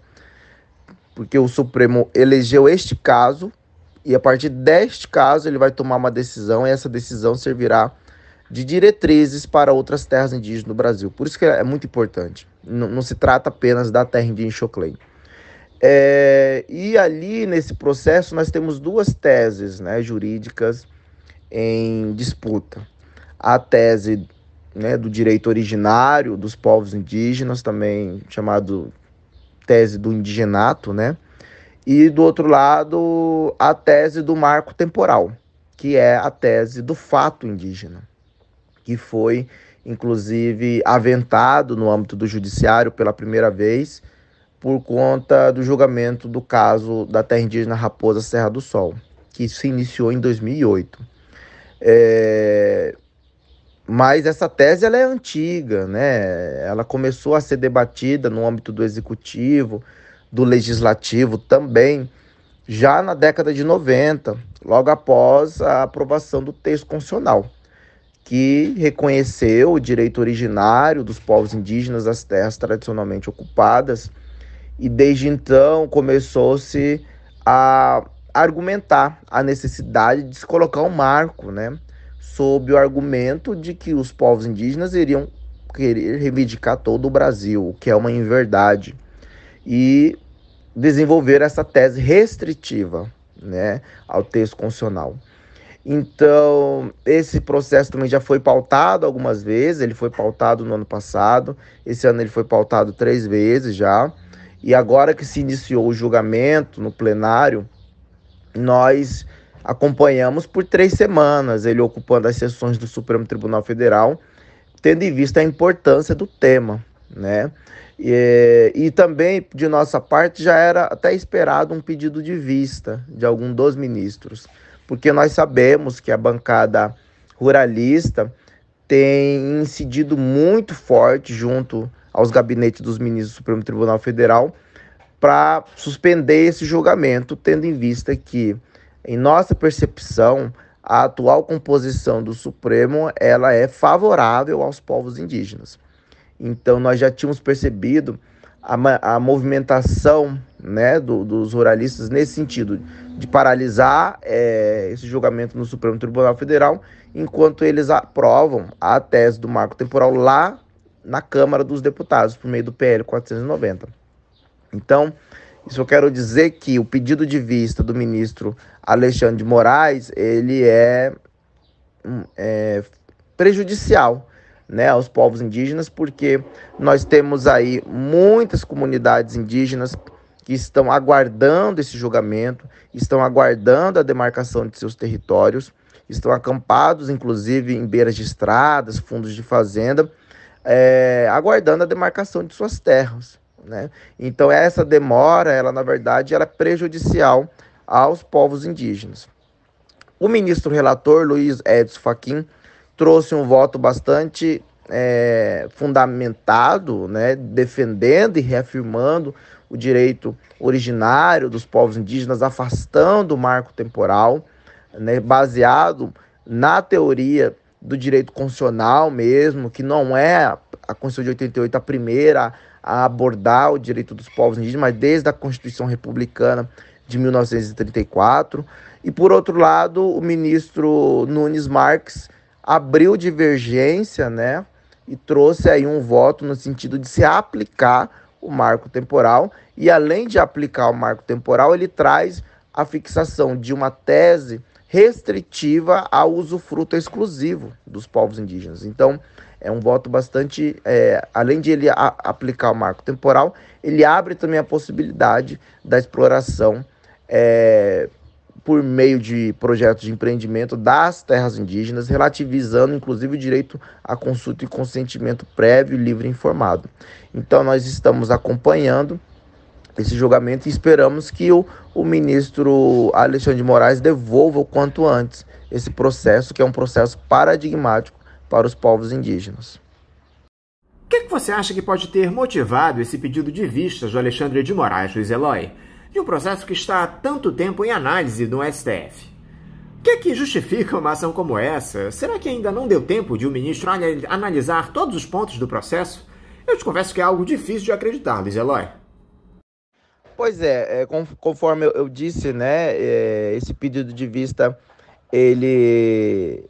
porque o Supremo elegeu este caso e a partir deste caso ele vai tomar uma decisão e essa decisão servirá de diretrizes para outras terras indígenas no Brasil. Por isso que é muito importante. Não, não se trata apenas da terra indígena Choclay. É, e ali nesse processo nós temos duas teses né, jurídicas em disputa. A tese né, do direito originário dos povos indígenas, também chamado tese do indigenato, né? E do outro lado, a tese do marco temporal, que é a tese do fato indígena, que foi inclusive aventado no âmbito do judiciário pela primeira vez por conta do julgamento do caso da terra indígena Raposa Serra do Sol, que se iniciou em 2008. É... Mas essa tese ela é antiga, né? Ela começou a ser debatida no âmbito do executivo, do legislativo também, já na década de 90, logo após a aprovação do texto constitucional, que reconheceu o direito originário dos povos indígenas às terras tradicionalmente ocupadas e desde então começou-se a argumentar a necessidade de se colocar um marco, né, sob o argumento de que os povos indígenas iriam querer reivindicar todo o Brasil, o que é uma inverdade, e desenvolver essa tese restritiva, né, ao texto constitucional. Então, esse processo também já foi pautado algumas vezes, ele foi pautado no ano passado, esse ano ele foi pautado três vezes já. E agora que se iniciou o julgamento no plenário, nós acompanhamos por três semanas ele ocupando as sessões do Supremo Tribunal Federal, tendo em vista a importância do tema, né? E, e, também, de nossa parte, já era até esperado um pedido de vista de algum dos ministros, porque nós sabemos que a bancada ruralista tem incidido muito forte junto aos gabinetes dos ministros do Supremo Tribunal Federal para suspender esse julgamento, tendo em vista que, em nossa percepção, a atual composição do Supremo ela é favorável aos povos indígenas. Então, nós já tínhamos percebido a, a movimentação né, do, dos ruralistas nesse sentido, de paralisar é, esse julgamento no Supremo Tribunal Federal, enquanto eles aprovam a tese do marco temporal lá na Câmara dos Deputados, por meio do PL 490. Então, isso eu quero dizer que o pedido de vista do ministro Alexandre de Moraes, ele é, hum, é prejudicial né, aos povos indígenas, porque nós temos aí muitas comunidades indígenas que estão aguardando esse julgamento, estão aguardando a demarcação de seus territórios, estão acampados, inclusive, em beiras de estradas, fundos de fazenda, é, aguardando a demarcação de suas terras. Né? Então essa demora, ela na verdade era é prejudicial aos povos indígenas. O ministro relator Luiz Edson Fachin trouxe um voto bastante é, fundamentado, né, defendendo e reafirmando o direito originário dos povos indígenas, afastando o marco temporal, né, baseado na teoria do direito constitucional mesmo, que não é a Constituição de 88 a primeira a abordar o direito dos povos indígenas, mas desde a Constituição Republicana de 1934. E por outro lado, o ministro Nunes Marques abriu divergência, né, e trouxe aí um voto no sentido de se aplicar o marco temporal e além de aplicar o marco temporal, ele traz a fixação de uma tese restritiva ao usufruto exclusivo dos povos indígenas. Então, é um voto bastante, é, além de ele aplicar o marco temporal, ele abre também a possibilidade da exploração é, por meio de projetos de empreendimento das terras indígenas, relativizando inclusive o direito à consulta e consentimento prévio, livre e informado. Então, nós estamos acompanhando esse julgamento e esperamos que o, o ministro Alexandre de Moraes devolva o quanto antes esse processo, que é um processo paradigmático para os povos indígenas. O que, é que, você acha que pode ter motivado esse pedido de vistas do Alexandre de Moraes, Luiz Eloy, de um processo que está há tanto tempo em análise no STF? O que, é que justifica uma ação como essa? Será que ainda não deu tempo de o um ministro analisar todos os pontos do processo? Eu te confesso que é algo difícil de acreditar, Luiz Eloy. Pois é, é conforme eu, disse, né, é, esse pedido de vista ele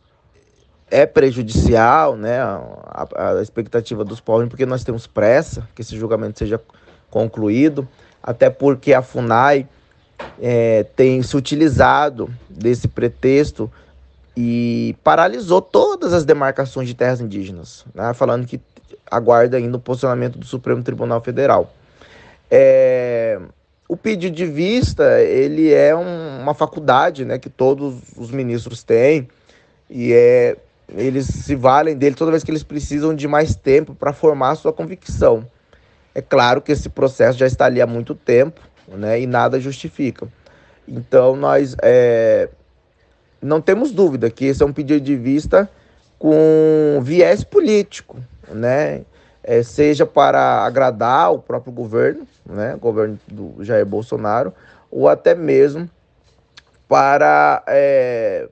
é prejudicial, né, a, a expectativa dos pobres, porque nós temos pressa que esse julgamento seja concluído, até porque a Funai é, tem se utilizado desse pretexto e paralisou todas as demarcações de terras indígenas, né? falando que aguarda ainda o posicionamento do Supremo Tribunal Federal. É, o pedido de vista, ele é um, uma faculdade, né, que todos os ministros têm e é eles se valem dele toda vez que eles precisam de mais tempo para formar a sua convicção. É claro que esse processo já está ali há muito tempo, né, e nada justifica. Então nós é, não temos dúvida que esse é um pedido de vista com viés político, né, é, seja para agradar o próprio governo, né, governo do Jair Bolsonaro, ou até mesmo para é,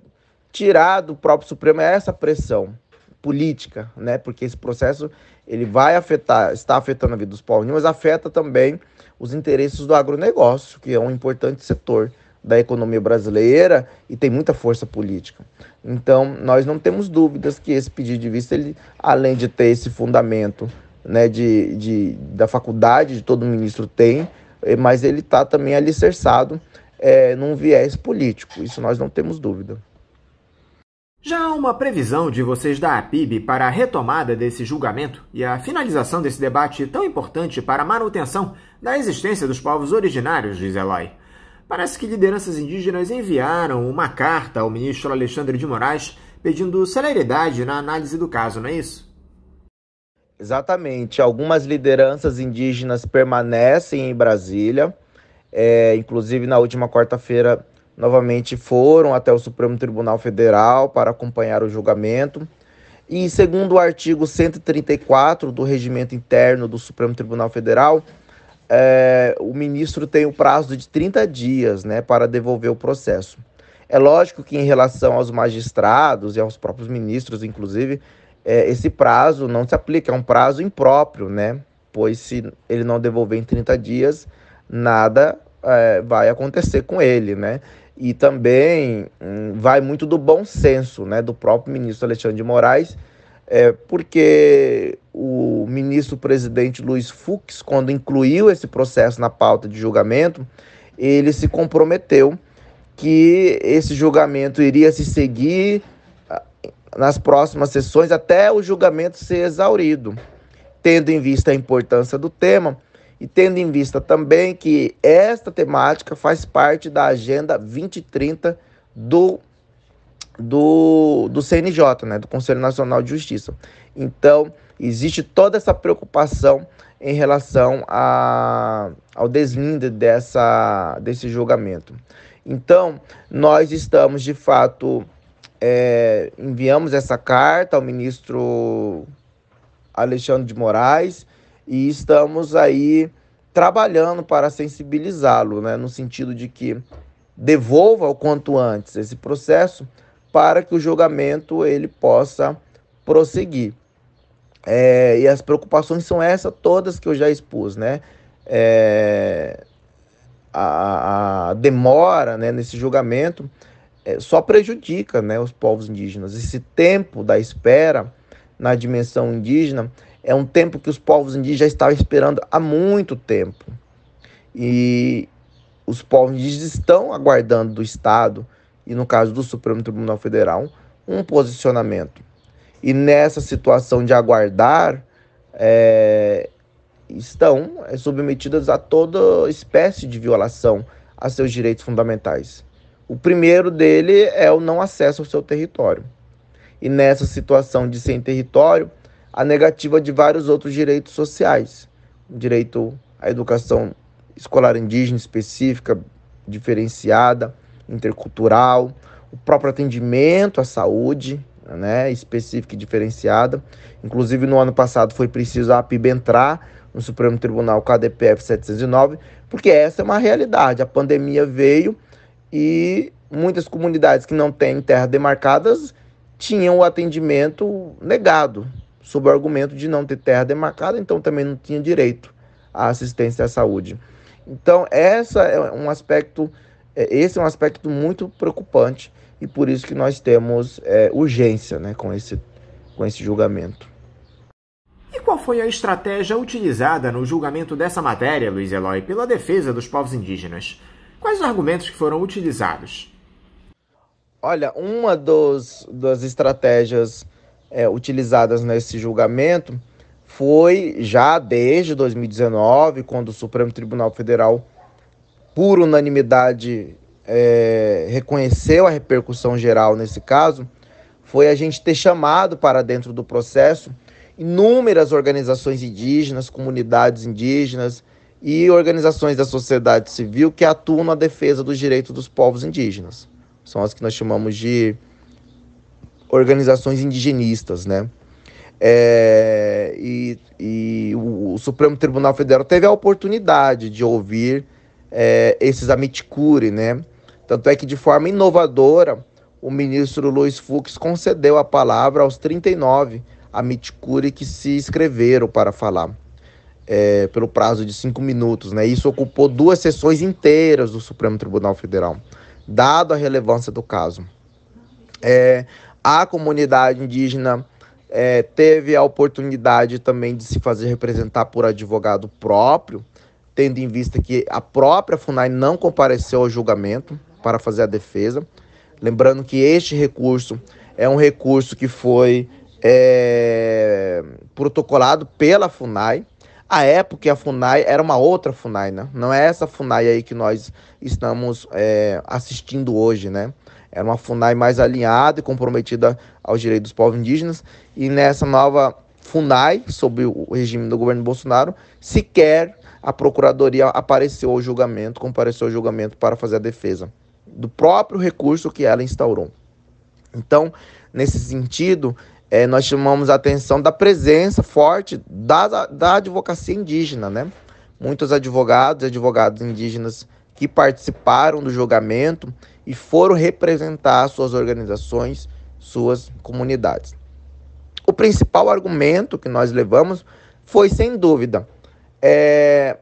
tirar do próprio Supremo essa pressão política, né? Porque esse processo ele vai afetar, está afetando a vida dos paulinhos, mas afeta também os interesses do agronegócio, que é um importante setor da economia brasileira e tem muita força política. Então, nós não temos dúvidas que esse pedido de vista, ele, além de ter esse fundamento né, de, de, da faculdade, de todo ministro tem, eh, mas ele está também alicerçado é, num viés político, isso nós não temos dúvida. Já há uma previsão de vocês da APIB para a retomada desse julgamento e a finalização desse debate tão importante para a manutenção da existência dos povos originários, diz Eloy. Parece que lideranças indígenas enviaram uma carta ao ministro Alexandre de Moraes pedindo celeridade na análise do caso, não é isso? Exatamente. Algumas lideranças indígenas permanecem em Brasília. É, inclusive, na última quarta-feira, novamente foram até o Supremo Tribunal Federal para acompanhar o julgamento. E segundo o artigo 134 do regimento interno do Supremo Tribunal Federal, é, o ministro tem o prazo de 30 dias né, para devolver o processo. É lógico que, em relação aos magistrados e aos próprios ministros, inclusive, é, esse prazo não se aplica, é um prazo impróprio, né? Pois se ele não devolver em 30 dias, nada é, vai acontecer com ele, né? E também hum, vai muito do bom senso, né? Do próprio ministro Alexandre de Moraes, é, porque o ministro-presidente Luiz Fux, quando incluiu esse processo na pauta de julgamento, ele se comprometeu que esse julgamento iria se seguir nas próximas sessões até o julgamento ser exaurido, tendo em vista a importância do tema e tendo em vista também que esta temática faz parte da Agenda 2030 do, do, do CNJ, né, do Conselho Nacional de Justiça. Então, existe toda essa preocupação em relação a, ao deslinde dessa, desse julgamento. Então, nós estamos de fato é, enviamos essa carta ao ministro Alexandre de Moraes e estamos aí trabalhando para sensibilizá-lo, né, no sentido de que devolva o quanto antes esse processo para que o julgamento ele possa prosseguir. É, e as preocupações são essas todas que eu já expus, né? É, a, a, demora né, nesse julgamento é, só prejudica né, os povos indígenas. Esse tempo da espera na dimensão indígena é um tempo que os povos indígenas já estavam esperando há muito tempo. E os povos indígenas estão aguardando do Estado, e no caso do Supremo Tribunal Federal, um posicionamento. E nessa situação de aguardar, é, estão é, submetidas a toda espécie de violação a seus direitos fundamentais. O primeiro dele é o não acesso ao seu território. E nessa situação de sem território, a negativa de vários outros direitos sociais, direito à educação escolar indígena específica, diferenciada, intercultural, o próprio atendimento à saúde, né, específica e diferenciada. Inclusive, no ano passado foi preciso a APIB entrar no Supremo Tribunal KDPF 709, porque essa é uma realidade. A pandemia veio e muitas comunidades que não têm terra demarcadas tinham o atendimento negado, sob o argumento de não ter terra demarcada, então também não tinha direito à assistência à saúde. Então, essa é um aspecto, é, esse é um aspecto muito preocupante e por isso que nós temos é, urgência né, com, esse, com esse julgamento. E qual foi a estratégia utilizada no julgamento dessa matéria, Luiz Eloy, pela defesa dos povos indígenas? Quais os argumentos que foram utilizados? Olha, uma dos, das estratégias é, utilizadas nesse julgamento foi já desde 2019, quando o Supremo Tribunal Federal, por unanimidade, é, reconheceu a repercussão geral nesse caso, foi a gente ter chamado para dentro do processo inúmeras organizações indígenas, comunidades indígenas, e organizações da sociedade civil que atuam na defesa dos direitos dos povos indígenas. São as que nós chamamos de organizações indigenistas, né? É, e, e o, Supremo Tribunal Federal teve a oportunidade de ouvir é, esses amiticuri, né? Tanto é que, de forma inovadora, o ministro Luiz Fux concedeu a palavra aos 39 amiticuri que se inscreveram para falar é, pelo prazo de cinco minutos. Né? Isso ocupou duas sessões inteiras do Supremo Tribunal Federal, dado a relevância do caso. É, a comunidade indígena é, teve a oportunidade também de se fazer representar por advogado próprio, tendo em vista que a própria FUNAI não compareceu ao julgamento para fazer a defesa. Lembrando que este recurso é um recurso que foi é, protocolado pela FUNAI, a época a FUNAI era uma outra FUNAI, né? Não é essa FUNAI aí que nós estamos é, assistindo hoje, né? Era uma FUNAI mais alinhada e comprometida aos direitos dos povos indígenas. E nessa nova FUNAI, sob o regime do governo Bolsonaro, sequer a Procuradoria apareceu ao julgamento, compareceu ao julgamento para fazer a defesa do próprio recurso que ela instaurou. Então, nesse sentido, é, nós chamamos a atenção da presença forte da, da advocacia indígena, né? Muitos advogados e advogados indígenas que participaram do julgamento e foram representar suas organizações, suas comunidades. O principal argumento que nós levamos foi, sem dúvida, é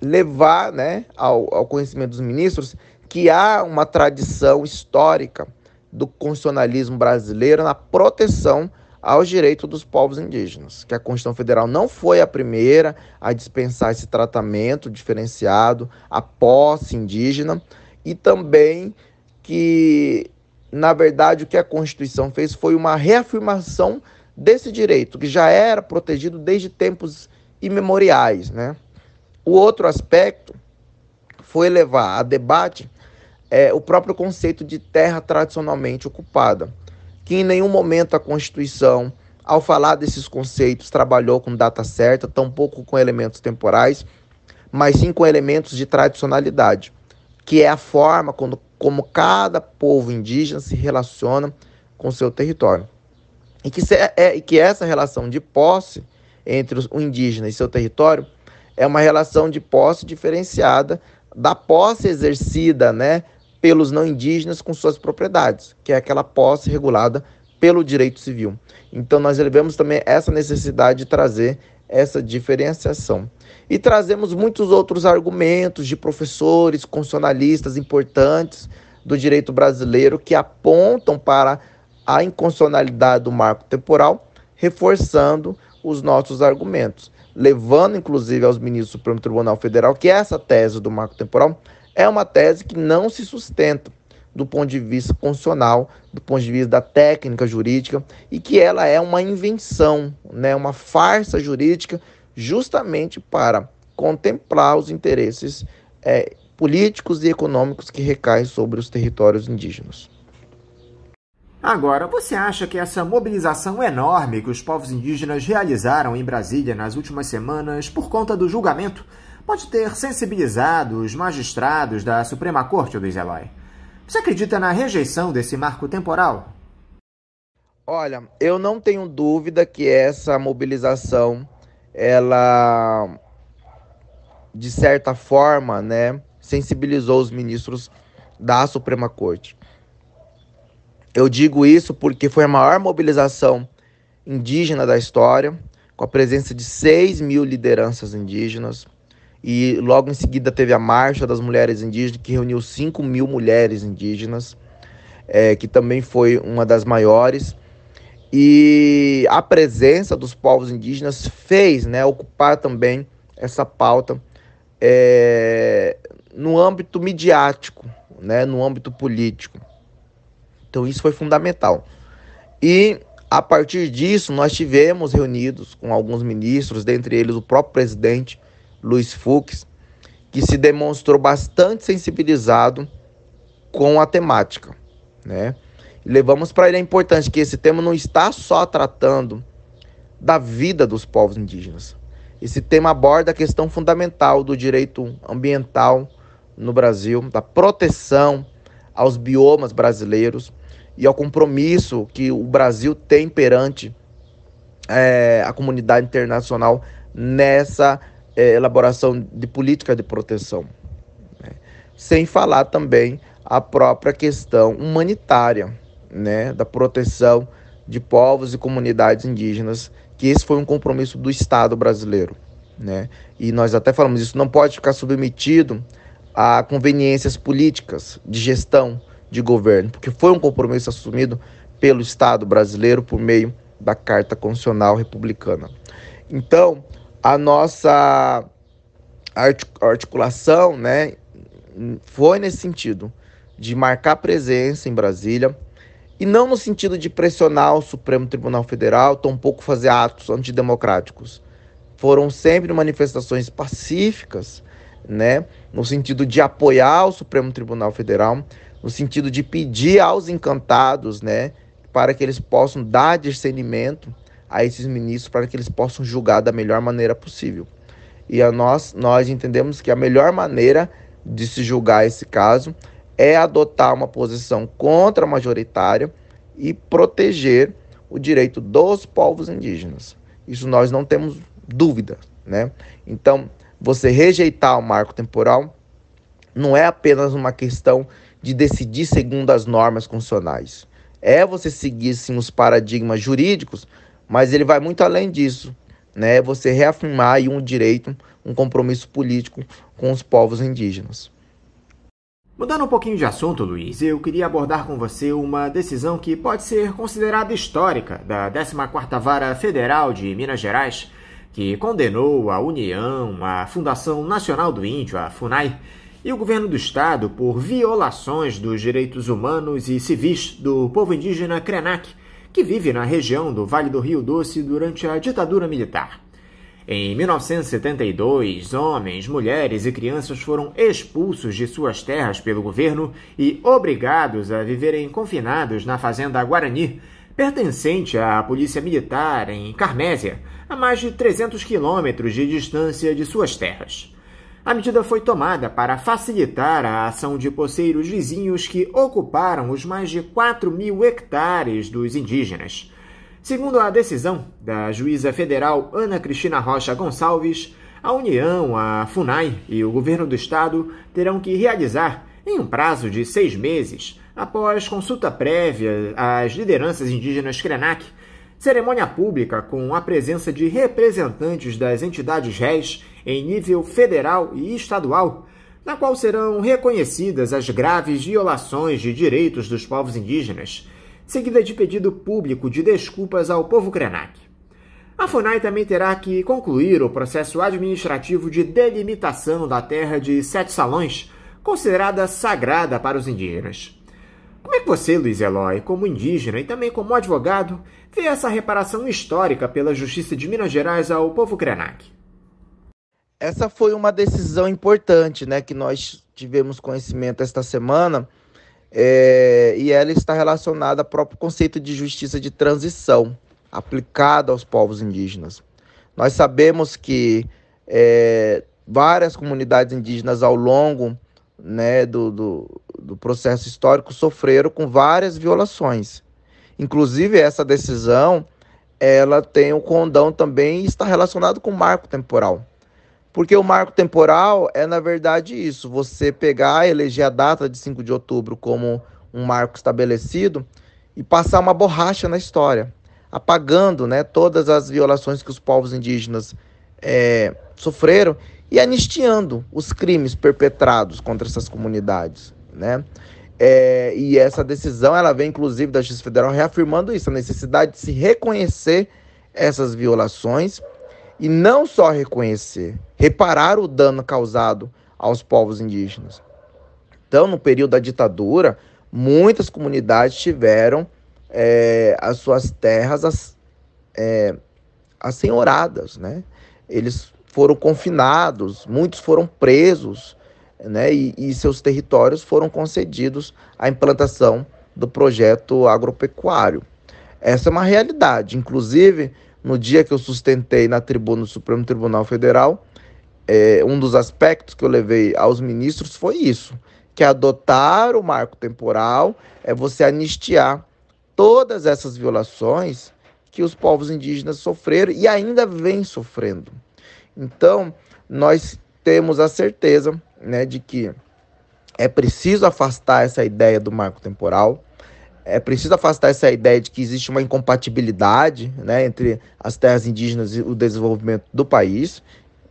levar né, ao, ao conhecimento dos ministros que há uma tradição histórica do constitucionalismo brasileiro na proteção aos direitos dos povos indígenas, que a Constituição Federal não foi a primeira a dispensar esse tratamento diferenciado, à posse indígena, e também que, na verdade, o que a Constituição fez foi uma reafirmação desse direito, que já era protegido desde tempos imemoriais. Né? O outro aspecto foi levar a debate é, o próprio conceito de terra tradicionalmente ocupada, que em nenhum momento a Constituição, ao falar desses conceitos, trabalhou com data certa, tampouco com elementos temporais, mas sim com elementos de tradicionalidade, que é a forma quando, como cada povo indígena se relaciona com seu território. E que, se, é, é que essa relação de posse entre o indígena e seu território é uma relação de posse diferenciada da posse exercida, né, pelos não indígenas com suas propriedades, que é aquela posse regulada pelo direito civil. Então nós levamos também essa necessidade de trazer essa diferenciação. E trazemos muitos outros argumentos de professores, constitucionalistas importantes do direito brasileiro que apontam para a inconstitucionalidade do marco temporal, reforçando os nossos argumentos, levando inclusive aos ministros do Supremo Tribunal Federal que essa tese do marco temporal é uma tese que não se sustenta do ponto de vista constitucional, do ponto de vista da técnica jurídica, e que ela é uma invenção, né, uma farsa jurídica, justamente para contemplar os interesses é, políticos e econômicos que recaem sobre os territórios indígenas. Agora, você acha que essa mobilização enorme que os povos indígenas realizaram em Brasília nas últimas semanas por conta do julgamento pode ter sensibilizado os magistrados da Suprema Corte, Luiz Eloy. Você acredita na rejeição desse marco temporal? Olha, eu não tenho dúvida que essa mobilização, ela, de certa forma, né, sensibilizou os ministros da Suprema Corte. Eu digo isso porque foi a maior mobilização indígena da história, com a presença de 6 mil lideranças indígenas. E logo em seguida teve a Marcha das Mulheres Indígenas, que reuniu 5 mil mulheres indígenas, é, que também foi uma das maiores. E a presença dos povos indígenas fez né, ocupar também essa pauta é, no âmbito midiático, né, no âmbito político. Então isso foi fundamental. E a partir disso, nós tivemos reunidos com alguns ministros, dentre eles o próprio presidente Luiz Fux, que se demonstrou bastante sensibilizado com a temática, né? E levamos para ele a importância que esse tema não está só tratando da vida dos povos indígenas. Esse tema aborda a questão fundamental do direito ambiental no Brasil, da proteção aos biomas brasileiros e ao compromisso que o Brasil tem perante é, a comunidade internacional nessa é, elaboração de políticas de proteção. Né? Sem falar também a própria questão humanitária, né? da proteção de povos e comunidades indígenas, que esse foi um compromisso do Estado brasileiro. Né? E nós até falamos, isso não pode ficar submetido a conveniências políticas de gestão de governo, porque foi um compromisso assumido pelo Estado brasileiro por meio da Carta Constitucional Republicana. Então, a nossa articulação, né, foi nesse sentido de marcar presença em Brasília e não no sentido de pressionar o Supremo Tribunal Federal, tampouco fazer atos antidemocráticos. Foram sempre manifestações pacíficas, né, no sentido de apoiar o Supremo Tribunal Federal, no sentido de pedir aos encantados, né, para que eles possam dar discernimento a esses ministros para que eles possam julgar da melhor maneira possível. E a nós, nós entendemos que a melhor maneira de se julgar esse caso é adotar uma posição contra a majoritária e proteger o direito dos povos indígenas. Isso nós não temos dúvida, né? Então, você rejeitar o marco temporal não é apenas uma questão de decidir segundo as normas constitucionais. É você seguir sim os paradigmas jurídicos mas ele vai muito além disso, né? É você reafirmar aí um direito, um compromisso político com os povos indígenas. Mudando um pouquinho de assunto, Luiz, eu queria abordar com você uma decisão que pode ser considerada histórica da 14ª Vara Federal de Minas Gerais, que condenou a União, a Fundação Nacional do Índio, a FUNAI, e o governo do estado por violações dos direitos humanos e civis do povo indígena Krenak que vive na região do Vale do Rio Doce durante a ditadura militar. Em 1972, homens, mulheres e crianças foram expulsos de suas terras pelo governo e obrigados a viverem confinados na fazenda Guarani, pertencente à polícia militar em Carmésia, a mais de 300 quilômetros de distância de suas terras. A medida foi tomada para facilitar a ação de poceiros vizinhos que ocuparam os mais de 4 mil hectares dos indígenas. Segundo a decisão da juíza federal Ana Cristina Rocha Gonçalves, a União, a FUNAI e o governo do estado terão que realizar, em um prazo de seis meses, após consulta prévia às lideranças indígenas Krenak, Cerimônia pública com a presença de representantes das entidades réis em nível federal e estadual, na qual serão reconhecidas as graves violações de direitos dos povos indígenas, seguida de pedido público de desculpas ao povo Krenak. A FUNAI também terá que concluir o processo administrativo de delimitação da terra de Sete Salões, considerada sagrada para os indígenas. Como é que você, Luiz Eloy, como indígena e também como advogado, vê essa reparação histórica pela Justiça de Minas Gerais ao povo Krenak? Essa foi uma decisão importante, né, que nós tivemos conhecimento esta semana, é, e ela está relacionada ao próprio conceito de justiça de transição aplicada aos povos indígenas. Nós sabemos que é, várias comunidades indígenas ao longo né, do, do, do processo histórico sofreram com várias violações. Inclusive, essa decisão ela tem o um condão também e está relacionado com o marco temporal. Porque o marco temporal é, na verdade, isso: você pegar, eleger a data de 5 de outubro como um marco estabelecido e passar uma borracha na história, apagando né, todas as violações que os povos indígenas é, sofreram e anistiando os crimes perpetrados contra essas comunidades, né? É, e essa decisão ela vem inclusive da Justiça Federal reafirmando isso, a necessidade de se reconhecer essas violações e não só reconhecer, reparar o dano causado aos povos indígenas. Então, no período da ditadura, muitas comunidades tiveram é, as suas terras as, é, assenhoradas, né? Eles foram confinados, muitos foram presos, né, e, e seus territórios foram concedidos à implantação do projeto agropecuário. Essa é uma realidade. Inclusive, no dia que eu sustentei na tribuna do Supremo Tribunal Federal, é, um dos aspectos que eu levei aos ministros foi isso: que adotar o marco temporal é você anistiar todas essas violações que os povos indígenas sofreram e ainda vêm sofrendo. Então, nós temos a certeza né, de que é preciso afastar essa ideia do marco temporal, é preciso afastar essa ideia de que existe uma incompatibilidade né, entre as terras indígenas e o desenvolvimento do país,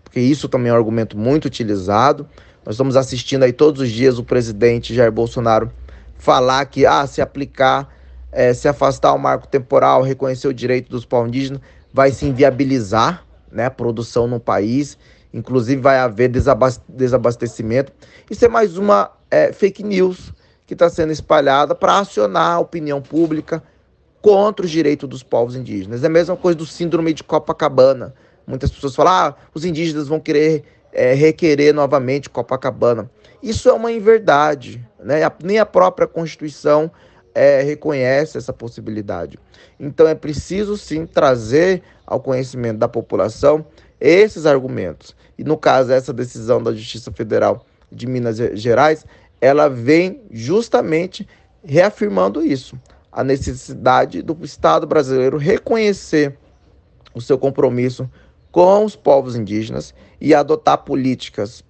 porque isso também é um argumento muito utilizado. Nós estamos assistindo aí todos os dias o presidente Jair Bolsonaro falar que ah, se aplicar, eh, se afastar o marco temporal, reconhecer o direito dos povos indígenas, vai se inviabilizar né, produção no país. Inclusive vai haver desabastecimento. Isso é mais uma é, fake news que está sendo espalhada para acionar a opinião pública contra os direitos dos povos indígenas. É a mesma coisa do síndrome de Copacabana. Muitas pessoas falam, ah, os indígenas vão querer é, requerer novamente Copacabana. Isso é uma inverdade. Né? Nem a própria Constituição é, reconhece essa possibilidade. Então é preciso sim trazer ao conhecimento da população esses argumentos. E no caso, essa decisão da Justiça Federal de Minas Gerais, ela vem justamente reafirmando isso, a necessidade do Estado brasileiro reconhecer o seu compromisso com os povos indígenas e adotar políticas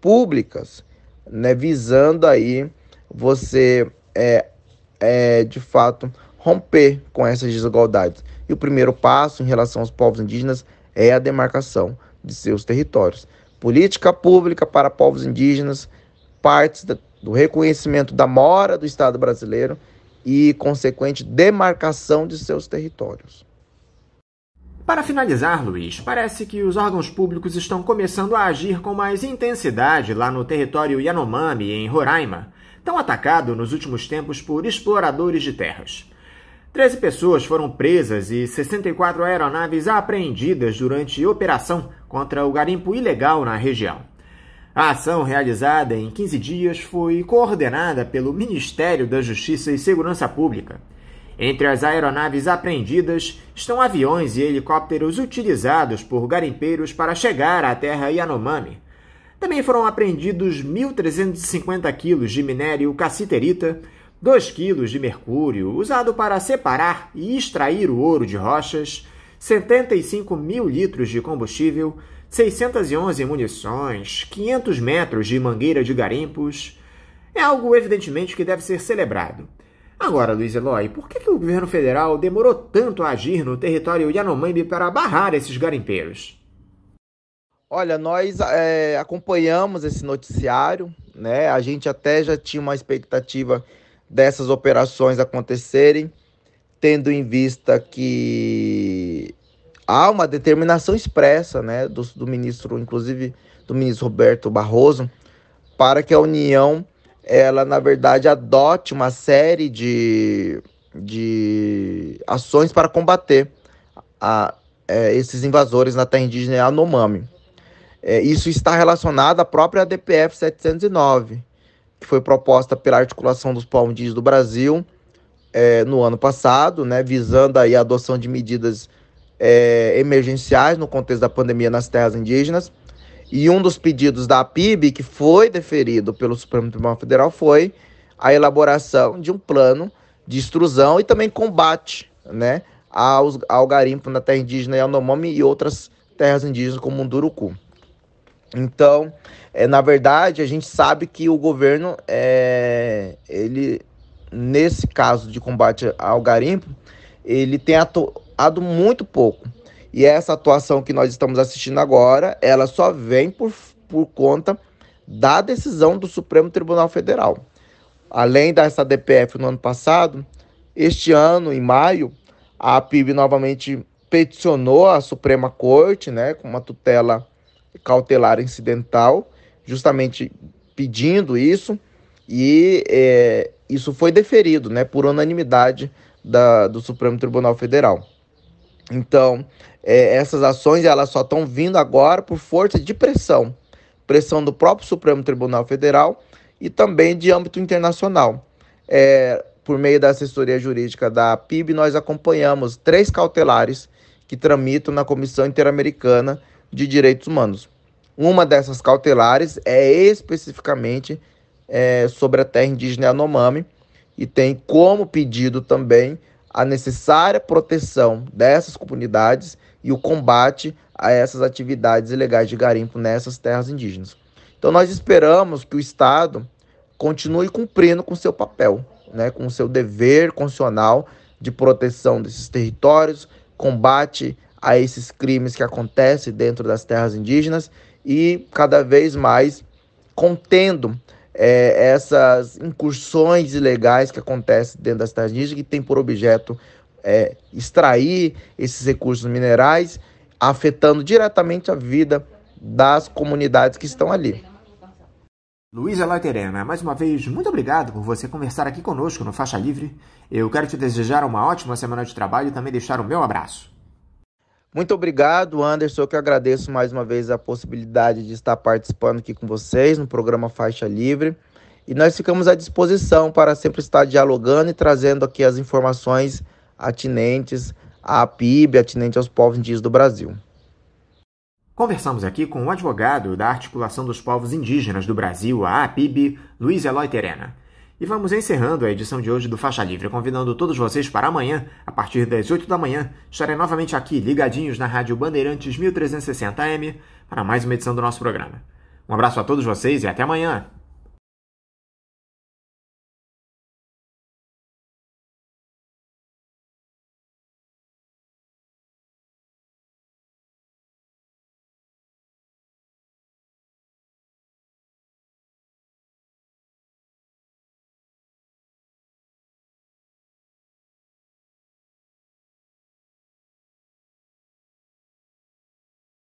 públicas, né, visando aí você é, é, de fato, romper com essas desigualdades. E o primeiro passo em relação aos povos indígenas é a demarcação de seus territórios. Política pública para povos indígenas, partes do reconhecimento da mora do Estado brasileiro e consequente demarcação de seus territórios. Para finalizar, Luiz, parece que os órgãos públicos estão começando a agir com mais intensidade lá no território Yanomami, em Roraima tão atacado nos últimos tempos por exploradores de terras. 13 pessoas foram presas e 64 aeronaves apreendidas durante operação contra o garimpo ilegal na região. A ação realizada em 15 dias foi coordenada pelo Ministério da Justiça e Segurança Pública. Entre as aeronaves apreendidas estão aviões e helicópteros utilizados por garimpeiros para chegar à terra Yanomami, também foram apreendidos 1.350 quilos de minério cassiterita, 2 quilos de mercúrio, usado para separar e extrair o ouro de rochas, 75 mil litros de combustível, 611 munições, 500 metros de mangueira de garimpos. É algo, evidentemente, que deve ser celebrado. Agora, Luiz Eloy, por que, que o governo federal demorou tanto a agir no território Yanomami para barrar esses garimpeiros? Olha, nós é, acompanhamos esse noticiário, né? A gente até já tinha uma expectativa dessas operações acontecerem, tendo em vista que há uma determinação expressa, né, do, do ministro, inclusive do ministro Roberto Barroso, para que a União, ela na verdade adote uma série de, de ações para combater a, é, esses invasores na terra indígena Yanomami. É, isso está relacionado à própria DPF 709, que foi proposta pela articulação dos palmindígenas do Brasil é, no ano passado, né, visando aí a adoção de medidas é, emergenciais no contexto da pandemia nas terras indígenas. E um dos pedidos da PIB que foi deferido pelo Supremo Tribunal Federal foi a elaboração de um plano de extrusão e também combate né, ao, ao garimpo na terra indígena Yanomami e outras terras indígenas como Munduruku. Então, é, na verdade, a gente sabe que o governo, é, ele, nesse caso de combate ao garimpo, ele tem atuado muito pouco. E essa atuação que nós estamos assistindo agora, ela só vem por, por conta da decisão do Supremo Tribunal Federal. Além dessa DPF no ano passado, este ano, em maio, a PIB novamente peticionou a Suprema Corte, né, com uma tutela cautelar incidental, justamente pedindo isso, e é, isso foi deferido né, por unanimidade da, do Supremo Tribunal Federal. Então, é, essas ações elas só estão vindo agora por força de pressão, pressão do próprio Supremo Tribunal Federal e também de âmbito internacional. É, por meio da assessoria jurídica da PIB, nós acompanhamos três cautelares que tramitam na Comissão Interamericana de Direitos Humanos. Uma dessas cautelares é especificamente é, sobre a terra indígena Yanomami e tem como pedido também a necessária proteção dessas comunidades e o combate a essas atividades ilegais de garimpo nessas terras indígenas. Então nós esperamos que o Estado continue cumprindo com seu papel, né, com seu dever constitucional de proteção desses territórios, combate a esses crimes que acontecem dentro das terras indígenas e cada vez mais contendo é, essas incursões ilegais que acontecem dentro das terras indígenas, que tem por objeto é, extrair esses recursos minerais, afetando diretamente a vida das comunidades que estão ali. Luísa Lauterena, mais uma vez, muito obrigado por você conversar aqui conosco no Faixa Livre. Eu quero te desejar uma ótima semana de trabalho e também deixar o meu abraço. Muito obrigado, Anderson. Eu que agradeço mais uma vez a possibilidade de estar participando aqui com vocês no programa Faixa Livre. E nós ficamos à disposição para sempre estar dialogando e trazendo aqui as informações atinentes à PIB, atinente aos povos indígenas do Brasil. Conversamos aqui com o advogado da Articulação dos Povos Indígenas do Brasil, a APIB, Luiz Eloy Terena. E vamos encerrando a edição de hoje do Faixa Livre, convidando todos vocês para amanhã, a partir das 8 da manhã, estarem novamente aqui, ligadinhos na Rádio Bandeirantes 1360 AM, para mais uma edição do nosso programa. Um abraço a todos vocês e até amanhã!